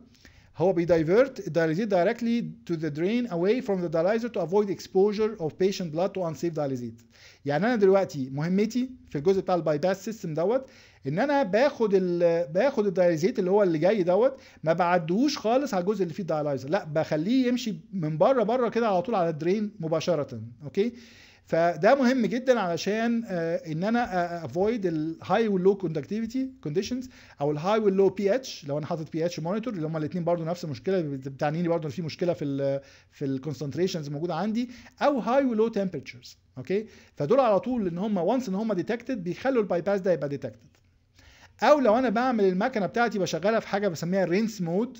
هو بيدايفيرت الدياليزيت دايركتلي تو ذا drain اواي فروم ذا dialyzer تو افويد اكسبوجر اوف patient بلاد تو انسيف dialysis. يعني انا دلوقتي مهمتي في الجزء بتاع الباي باس سيستم دوت ان انا باخد الـ باخد الدايلايزيت اللي هو اللي جاي دوت ما بعدوش خالص على الجزء اللي فيه الدياليزر لا بخليه يمشي من بره بره كده على طول على الدرين مباشره اوكي فده مهم جدا علشان آه، ان انا افويد الهاي واللو كوندكتيفيتي كونديشنز او الهاي واللو بي اتش لو انا حاطط بي اتش مونيتور اللي هم الاثنين برضو نفس المشكله بتعني لي برضو في مشكله في الـ في الكونسنتريشنز الموجوده عندي او هاي ولو تمبرتشرز اوكي فدول على طول ان هم وانس ان هم ديتكتد بيخلوا الباي باس ده يبقى ديتكتد او لو انا بعمل المكنه بتاعتي بشغلها في حاجه بسميها رينس مود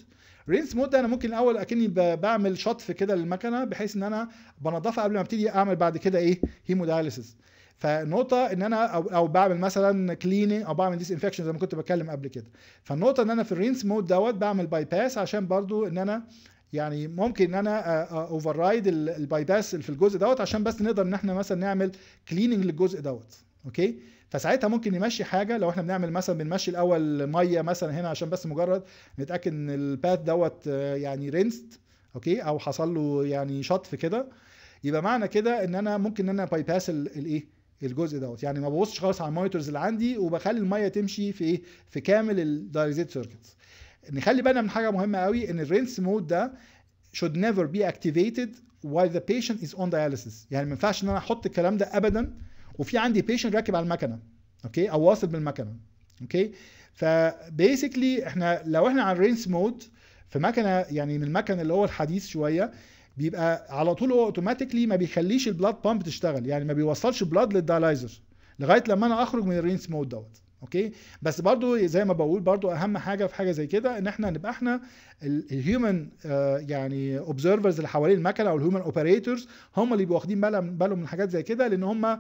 رينس مود ده انا ممكن الاول اكني بعمل شطف كده للمكنه بحيث ان انا بنضفها قبل ما ابتدي اعمل بعد كده ايه هيمودايليسيس فالنقطه ان انا او, أو بعمل مثلا كليننج او بعمل ديس انفكشن زي ما كنت بتكلم قبل كده فالنقطه ان انا في الرينس مود دوت بعمل باي باس عشان برضو ان انا يعني ممكن ان انا اوفر رايد الباي باس في الجزء دوت عشان بس نقدر ان احنا مثلا نعمل كليننج للجزء دوت اوكي فساعتها ممكن نمشي حاجه لو احنا بنعمل مثلا بنمشي الاول ميه مثلا هنا عشان بس مجرد نتاكد ان الباث دوت آه، يعني رينست اوكي او حصل له يعني شطف كده يبقى معنى كده ان انا ممكن ان انا باي باس الايه الجزء دوت يعني ما ببصش خالص على المونيتورز اللي عندي وبخلي الميه تمشي في ايه في كامل الدايريزيت سيركتس نخلي بالنا من حاجه مهمه قوي ان الرينس مود ده should never be activated while the patient is on dialysis يعني ما ينفعش ان انا احط الكلام ده ابدا وفي عندي بيشنت راكب على المكنه اوكي او واصل بالمكنه اوكي فبيسكلي احنا لو احنا على الرينس مود في مكنه يعني من المكن اللي هو الحديث شويه بيبقى على طول هو اوتوماتيكلي ما بيخليش البلاد بامب تشتغل يعني ما بيوصلش بلاد للدايلايزر لغايه لما انا اخرج من الرينس مود دوت اوكي بس برضو زي ما بقول برضو اهم حاجه في حاجه زي كده ان احنا نبقى احنا الهيومن آه، يعني اوبزرفرز اللي حوالين المكنه او الهيومن اوبريتورز هم اللي بيبقوا واخدين بالهم من حاجات زي كده لان هم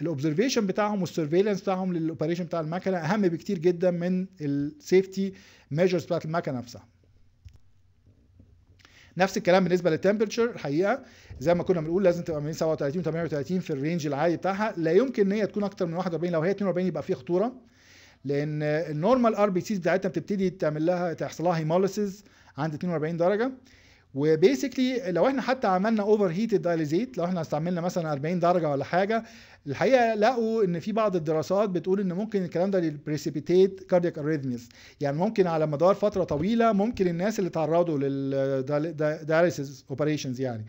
الاوبزرفيشن بتاعهم والسرفيلانس بتاعهم للاوبريشن بتاع المكنه اهم بكتير جدا من السيفتي ميجرز بتاعت المكنه نفسها نفس الكلام بالنسبه للتمبرتشر الحقيقه زي ما كنا بنقول لازم تبقى بين 37 و 38 في الرينج العالي بتاعها لا يمكن ان هي تكون اكتر من 41 لو هي 42 يبقى في خطوره لان النورمال ار بي سيز بتاعتها بتبتدي تعمل لها تحصل لها هيموليسيز عند 42 درجه وبيسكلي لو احنا حتى عملنا اوفر هيتد دايليزيت لو احنا استعملنا مثلا 40 درجه ولا حاجه الحقيقه لقوا ان في بعض الدراسات بتقول ان ممكن الكلام ده للبريسيبيتيت كاردياك اريثميز يعني ممكن على مدار فتره طويله ممكن الناس اللي تعرضوا للداياليسيس اوبريشنز يعني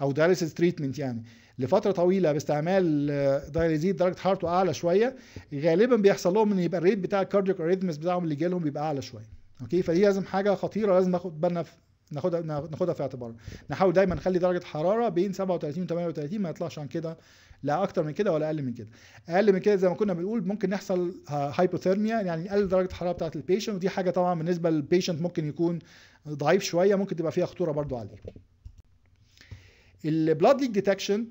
او داياليسيس تريتمنت يعني لفتره طويله باستعمال دايليزيت درجه حرارته اعلى شويه غالبا بيحصل لهم ان يبقى الريت بتاع الكاردييك اريثمز بتاعهم اللي جالهم بيبقى اعلى شويه اوكي فدي لازم حاجه خطيره لازم ناخد بالنا ناخدها ناخدها في اعتبارنا نحاول دايما نخلي درجه حراره بين 37 و 38 ما يطلعش عن كده لا اكتر من كده ولا اقل من كده اقل من كده زي ما كنا بنقول ممكن نحصل هايبوثيرميا آه، يعني نقلل درجه الحراره بتاعه البيشنت ودي حاجه طبعا بالنسبه للبيشنت ممكن يكون ضعيف شويه ممكن تبقى فيها خطوره برضو عليه البلاد ليك ديتكشن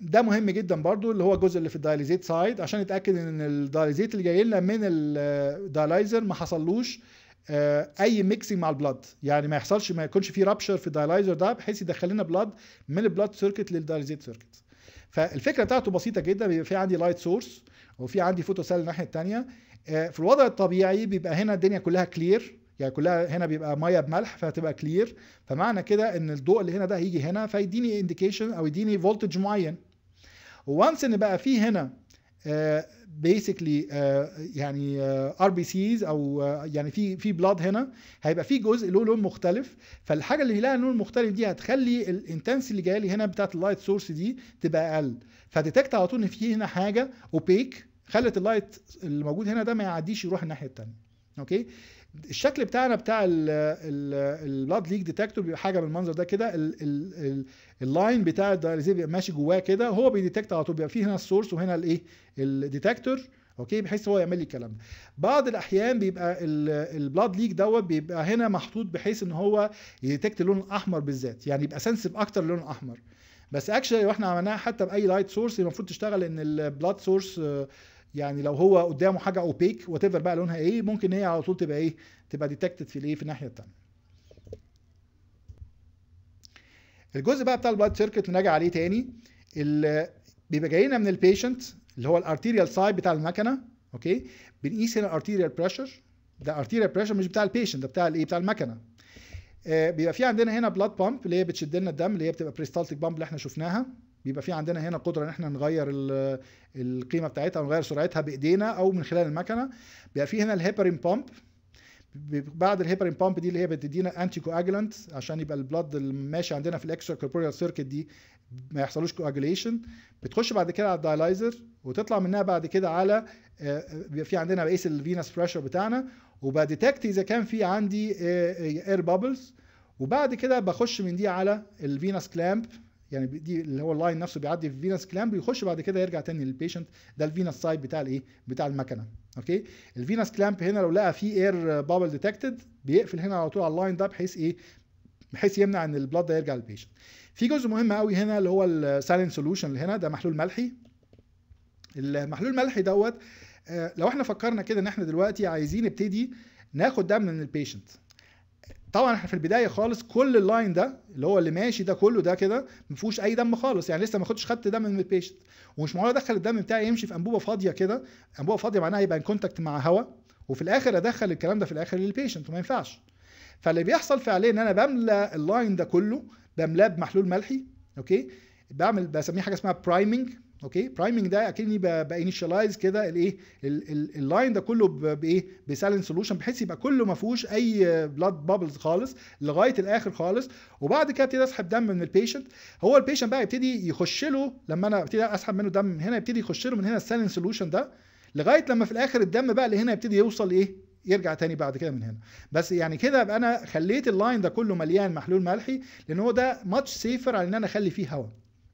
ده مهم جدا برضو اللي هو الجزء اللي في الدايليزيت سايد عشان نتاكد ان الدايليزيت اللي جاي لنا من الدايليزر ما حصلوش آه، اي ميكسينج مع البلاد يعني ما يحصلش ما يكونش في رابشر في الدايلايزر ده بحيث يدخل لنا بلاد من البلاد سيركت للدايلايزيت سيركت فالفكره بتاعته بسيطه جدا بيبقى في عندي لايت سورس وفي عندي فوتو سيل الناحيه الثانيه آه، في الوضع الطبيعي بيبقى هنا الدنيا كلها كلير يعني كلها هنا بيبقى ميه بملح فهتبقى كلير فمعنى كده ان الضوء اللي هنا ده هيجي هنا فيديني انديكيشن او يديني فولتج معين وانس ان بقى في هنا آه، بيسكلي uh, يعني ار بي سيز او uh, يعني في في بلاد هنا هيبقى في جزء له لون مختلف فالحاجه اللي لها لون مختلف دي هتخلي الانتنس اللي جايه لي هنا بتاعت اللايت سورس دي تبقى اقل فديتكت على طول ان في هنا حاجه اوبيك خلت اللايت اللي موجود هنا ده ما يعديش يروح الناحيه الثانيه اوكي الشكل بتاعنا بتاع البلاد ليك ديتكتور بيبقى حاجه بالمنظر ده كده اللاين بتاع الدياليزيز بيبقى ماشي جواه كده هو بيديتكت على طول بيبقى فيه هنا السورس وهنا الايه الديتكتور اوكي بحيث هو يعمل لي الكلام ده بعض الاحيان بيبقى البلاد ليك دوت بيبقى هنا محطوط بحيث ان هو يديتكت اللون الاحمر بالذات يعني يبقى سنسيف اكتر للون الاحمر بس اكشلي لو احنا عملناها حتى باي لايت سورس المفروض تشتغل ان البلاد سورس يعني لو هو قدامه حاجه اوبيك وات بقى لونها ايه ممكن هي على طول تبقى ايه تبقى ديتكتد في الايه في الناحيه الثانيه الجزء بقى بتاع البلاد سيركت نرجع عليه تاني بيبقى جاي لنا من البيشنت اللي هو الارتيريال سايد بتاع المكنه اوكي بنقيس هنا الارتيريال بريشر ده الارتيريال بريشر مش بتاع البيشنت ده بتاع الايه بتاع المكنه آه بيبقى في عندنا هنا بلاد بامب اللي هي بتشد لنا الدم اللي هي بتبقى بريستالتيك بامب اللي احنا شفناها بيبقى في عندنا هنا قدره ان احنا نغير القيمه بتاعتها ونغير سرعتها بايدينا او من خلال المكنه بيبقى في هنا الهيبرين بامب بعد الهيبرين بامب دي اللي هي بتدينا انتي كواجلانت عشان يبقى البلد اللي ماشي عندنا في الاكسترا كوربوريال سيركت دي ما يحصلوش كواجليشن بتخش بعد كده على الدايلايزر وتطلع منها بعد كده على آه، بيبقى في عندنا بقيس الفينس بريشر بتاعنا وبديتكت اذا كان في عندي اير آه، بابلز آه، وبعد كده بخش من دي على الفينس كلامب يعني دي اللي هو اللاين نفسه بيعدي في فينس كلام بيخش بعد كده يرجع تاني للبيشنت ده الفينس سايد بتاع الايه بتاع المكنه اوكي الفينس كلامب هنا لو لقى فيه اير بابل ديتكتد بيقفل هنا على طول على اللاين ده بحيث ايه بحيث يمنع ان البلاد ده يرجع للبيشنت في جزء مهم قوي هنا اللي هو السالين سولوشن اللي هنا ده محلول ملحي المحلول الملحي دوت آه، لو احنا فكرنا كده ان احنا دلوقتي عايزين نبتدي ناخد دم من البيشنت طبعا احنا في البدايه خالص كل اللاين ده اللي هو اللي ماشي ده كله ده كده ما فيهوش اي دم خالص يعني لسه ما خدتش خدت دم من البيشنت ومش معقول ادخل الدم بتاعي يمشي في انبوبه فاضيه كده انبوبه فاضيه معناها يبقى ان كونتاكت مع هواء وفي الاخر ادخل الكلام ده في الاخر للبيشنت وما ينفعش فاللي بيحصل فعليا ان انا بملى اللاين ده كله بملاه بمحلول ملحي اوكي بعمل بسميه حاجه اسمها برايمنج اوكي برايمنج ده اكني بانيشاليز كده الايه اللاين ده كله بايه بسالين سولوشن بحيث يبقى كله ما فيهوش اي بلاد بابلز خالص لغايه الاخر خالص وبعد كده ابتدي اسحب دم من البيشنت هو البيشنت بقى يبتدي يخش له لما انا ابتدي اسحب منه دم من هنا يبتدي يخش له من هنا السالين سولوشن ده لغايه لما في الاخر الدم بقى اللي هنا يبتدي يوصل ايه يرجع تاني بعد كده من هنا بس يعني كده ابقى انا خليت اللاين ده كله مليان محلول ملحي لان هو ده ماتش سيفر على ان انا اخلي فيه هواء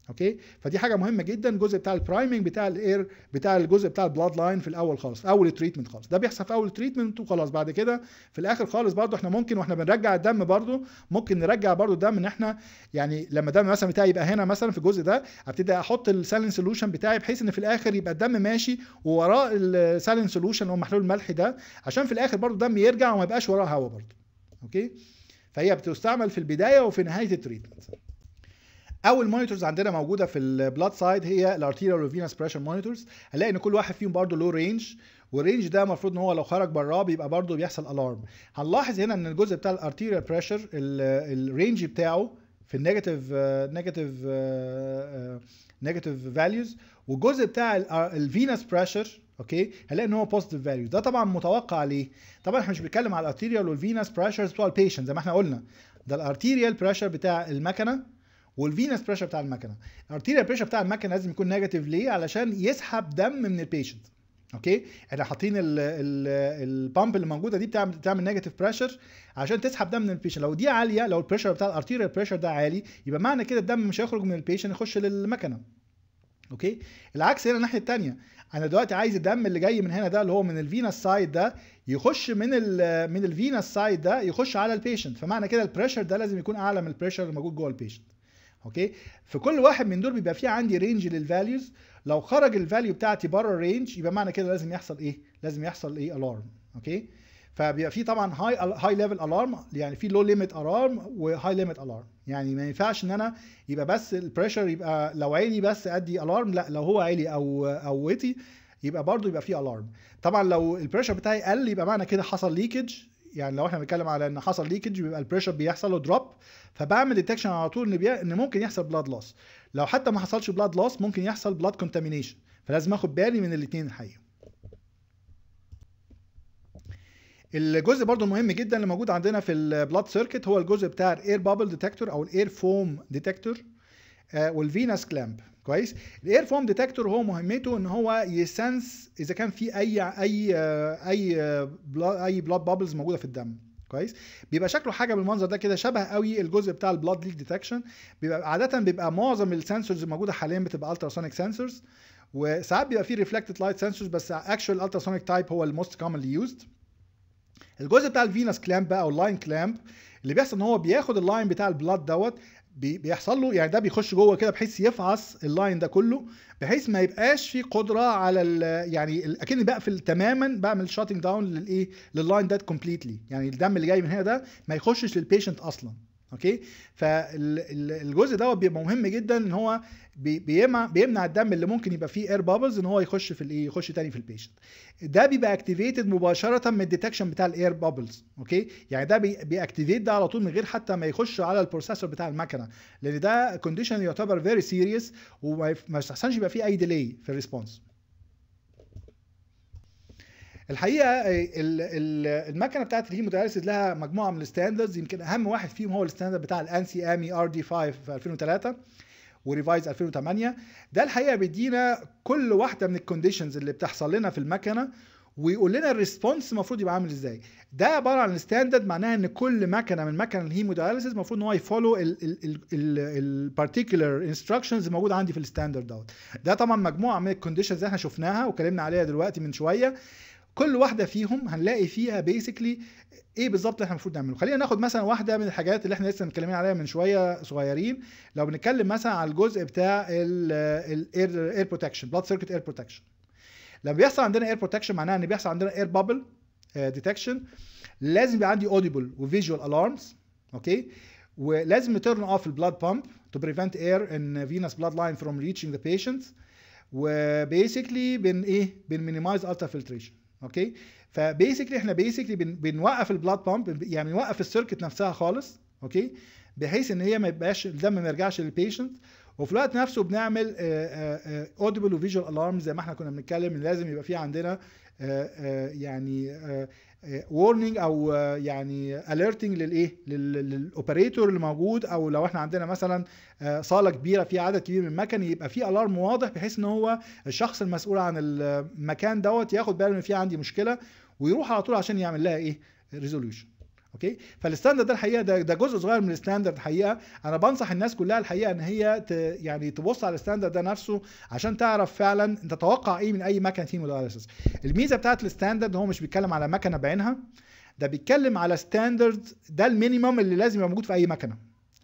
اوكي فدي حاجه مهمه جدا الجزء بتاع البرايمنج بتاع الاير بتاع الجزء بتاع البلاد لاين في الاول خالص اول تريتمنت خالص ده بيحصل في اول تريتمنت وخلاص بعد كده في الاخر خالص برضو احنا ممكن واحنا بنرجع الدم برضو ممكن نرجع برضو الدم ان احنا يعني لما الدم مثلا بتاعي يبقى هنا مثلا في الجزء ده ابتدي احط السالين سولوشن بتاعي بحيث ان في الاخر يبقى الدم ماشي ووراه السالين سولوشن اللي هو محلول الملح ده عشان في الاخر برضو الدم يرجع وما يبقاش وراه هواء برضو اوكي فهي بتستعمل في البدايه وفي نهايه التريتمنت اول مونيتورز عندنا موجوده في البلاد سايد هي الارتيريال فينس بريشر مونيتورز هنلاقي ان كل واحد فيهم برضه له رينج والرينج ده المفروض ان هو لو خرج براه بيبقى برضه بيحصل الارم هنلاحظ هنا ان الجزء بتاع الارتيريال بريشر الرينج بتاعه في النيجاتيف نيجاتيف نيجاتيف فاليوز والجزء بتاع الفينس بريشر اوكي هنلاقي ان هو بوزيتيف فاليو ده طبعا متوقع ليه طبعا احنا مش بنتكلم على الارتيريال والفينس بريشرز بتوع البيشنت زي ما احنا قلنا ده الارتيريال بريشر بتاع المكنه والفينس بريشر بتاع المكنه الارتيريال بريشر بتاع المكنه لازم يكون نيجاتيف ليه علشان يسحب دم من البيشنت اوكي احنا حاطين البامب اللي موجوده دي بتعمل بتعمل نيجاتيف بريشر عشان تسحب دم من البيشنت لو دي عاليه لو البريشر بتاع الارتيريال بريشر ده عالي يبقى معنى كده الدم مش هيخرج من البيشنت يخش للمكنه اوكي العكس هنا الناحيه الثانيه انا دلوقتي عايز الدم اللي جاي من هنا ده اللي هو من الفينس سايد ده يخش من الـ من الفينس سايد ده يخش على البيشنت فمعنى كده البريشر ده لازم يكون اعلى من البريشر موجود جوه البيشنت اوكي في كل واحد من دول بيبقى فيه عندي رينج للفاليوز لو خرج الفاليو بتاعتي بره الرينج يبقى معنى كده لازم يحصل ايه لازم يحصل ايه الارم اوكي فبيبقى في طبعا هاي هاي ليفل الارم يعني في لو ليميت الارم وهاي ليميت الارم يعني ما ينفعش ان انا يبقى بس البريشر يبقى لو عالي بس ادي الارم لا لو هو عالي او او ويتي يبقى برضه يبقى فيه الارم طبعا لو البريشر بتاعي قل يبقى معنى كده حصل ليكج يعني لو احنا بنتكلم على ان حصل ليكج بيبقى البريشر بيحصل له دروب فبعمل ديتكشن على طول ان بي... ان ممكن يحصل بلاد لوس لو حتى ما حصلش بلاد لوس ممكن يحصل بلاد كونتامينيشن فلازم اخد بالي من الاثنين الحقيقه الجزء برضو المهم جدا اللي موجود عندنا في البلاد سيركت هو الجزء بتاع الاير بابل ديتكتور او الاير فوم ديتكتور والفينس كلامب كويس الاير فوم ديتكتور هو مهمته ان هو يسنس اذا كان في اي اي اي اي بلاد بابلز موجوده في الدم كويس بيبقى شكله حاجه بالمنظر ده كده شبه قوي الجزء بتاع البلاد ليك ديتكشن بيبقى عاده بيبقى معظم السنسورز الموجوده حاليا بتبقى التراسونيك سنسورز وساعات بيبقى فيه ريفلكتد لايت سنسورز بس اكشوال التراسونيك تايب هو الموست كومنلي يوزد الجزء بتاع الفينس كلامب بقى او اللاين كلامب اللي بيحصل ان هو بياخد اللاين بتاع البلاد دوت بيحصل له يعني ده بيخش جوه كده بحيث يفعص اللاين ده كله بحيث ما يبقاش في قدره على ال يعني اكني بقفل تماما بعمل شاتنج داون للايه لللاين ده كومبليتلي يعني الدم اللي جاي من هنا ده ما يخشش للبيشنت اصلا اوكي فالجزء دوت بيبقى مهم جدا ان هو بيمنع بيمنع الدم اللي ممكن يبقى فيه اير بابلز ان هو يخش في الايه يخش تاني في البيشنت ده بيبقى اكتيفيتد مباشره من الديتكشن بتاع الاير بابلز اوكي يعني ده بياكتيفيت ده على طول من غير حتى ما يخش على البروسيسور بتاع المكنه لان ده كونديشن يعتبر فيري سيريس وما يستحسنش يبقى فيه اي ديلي في الريسبونس الحقيقه إيه، المكنه بتاعت الهيمو داياليسيس لها مجموعه من الستاندردز يمكن اهم واحد فيهم هو الستاندرد بتاع الانسي امي ار دي 5 في 2003 وريفايز 2008 ده الحقيقه بيدينا كل واحده من الكونديشنز اللي بتحصل لنا في المكنه ويقول لنا الريسبونس المفروض يبقى عامل ازاي ده عباره عن ستاندرد معناها ان كل مكنه من مكن الهيموداياليسيس المفروض ان هو يفولو البارتيكولر انستراكشنز الموجوده عندي في الستاندرد دوت ده طبعا مجموعه من الكونديشنز اللي احنا شفناها وكلمنا عليها دلوقتي من شويه كل واحده فيهم هنلاقي فيها بيسكلي ايه بالظبط اللي احنا المفروض نعمله خلينا ناخد مثلا واحده من الحاجات اللي احنا لسه متكلمين عليها من شويه صغيرين لو بنتكلم مثلا على الجزء بتاع الاير اير بروتكشن بلاد سيركت اير بروتكشن لما بيحصل عندنا اير بروتكشن معناها ان بيحصل عندنا اير بابل ديتكشن لازم يبقى عندي اوديبل وفيجوال الارمز اوكي ولازم تيرن اوف البلاد بامب تو بريفنت اير ان فينس بلاد لاين فروم ريتشنج ذا بيشنت وبيسكلي بن ايه بن مينيمايز الترا فلتريشن اوكي فبيسكلي احنا بيسكلي بنوقف البلاد بامب يعني نوقف السيركت نفسها خالص اوكي بحيث ان هي ما يبقاش الدم ما يرجعش للبيشنت وفي الوقت نفسه بنعمل اوديبل وفيجوال الارم زي ما احنا كنا بنتكلم لازم يبقى في عندنا آآ آآ يعني آآ وورنينج آه، او آه، يعني اليرتنج للايه للاوبريتور اللي موجود او لو احنا عندنا مثلا آه، صاله كبيره فيها عدد كبير من المكن يبقى في الارم واضح بحيث ان هو الشخص المسؤول عن المكان دوت ياخد باله ان في عندي مشكله ويروح على طول عشان يعمل لها ايه ريزوليوشن اوكي فالستاندرد ده الحقيقه ده, ده جزء صغير من الستاندرد الحقيقه انا بنصح الناس كلها الحقيقه ان هي ت يعني تبص على الستاندرد ده نفسه عشان تعرف فعلا تتوقع ايه من اي مكنه تيم اناليسيس الميزه بتاعت الستاندرد هو مش بيتكلم على مكنه بعينها ده بيتكلم على ستاندرد ده المينيمم اللي لازم يبقى موجود في اي مكنه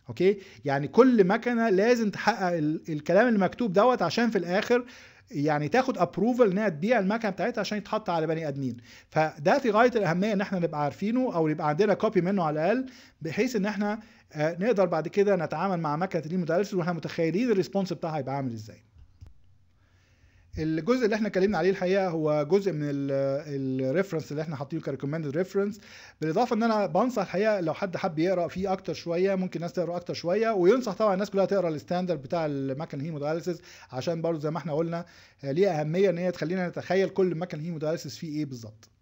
اوكي يعني كل مكنه لازم تحقق الكلام اللي مكتوب دوت عشان في الاخر يعني تاخد ابروفل انها تبيع المكنه بتاعتها عشان يتحط على بني ادمين فده في غايه الاهميه ان احنا نبقى عارفينه او يبقى عندنا كوبي منه على الاقل بحيث ان احنا آه، نقدر بعد كده نتعامل مع مكنه المتلفز واحنا متخيلين الريسبونس بتاعها هيبقى عامل ازاي الجزء اللي احنا اتكلمنا عليه الحقيقه هو جزء من الريفرنس اللي احنا حاطينه كريكومندد ريفرنس بالاضافه ان انا بنصح الحقيقه لو حد حب يقرا فيه اكتر شويه ممكن الناس تقرا اكتر شويه وينصح طبعا الناس كلها تقرا الستاندرد بتاع المكن هيموداليسيس عشان برضه زي ما احنا قلنا ليه اهميه ان هي تخلينا نتخيل كل مكن هيموداليسيس فيه ايه بالظبط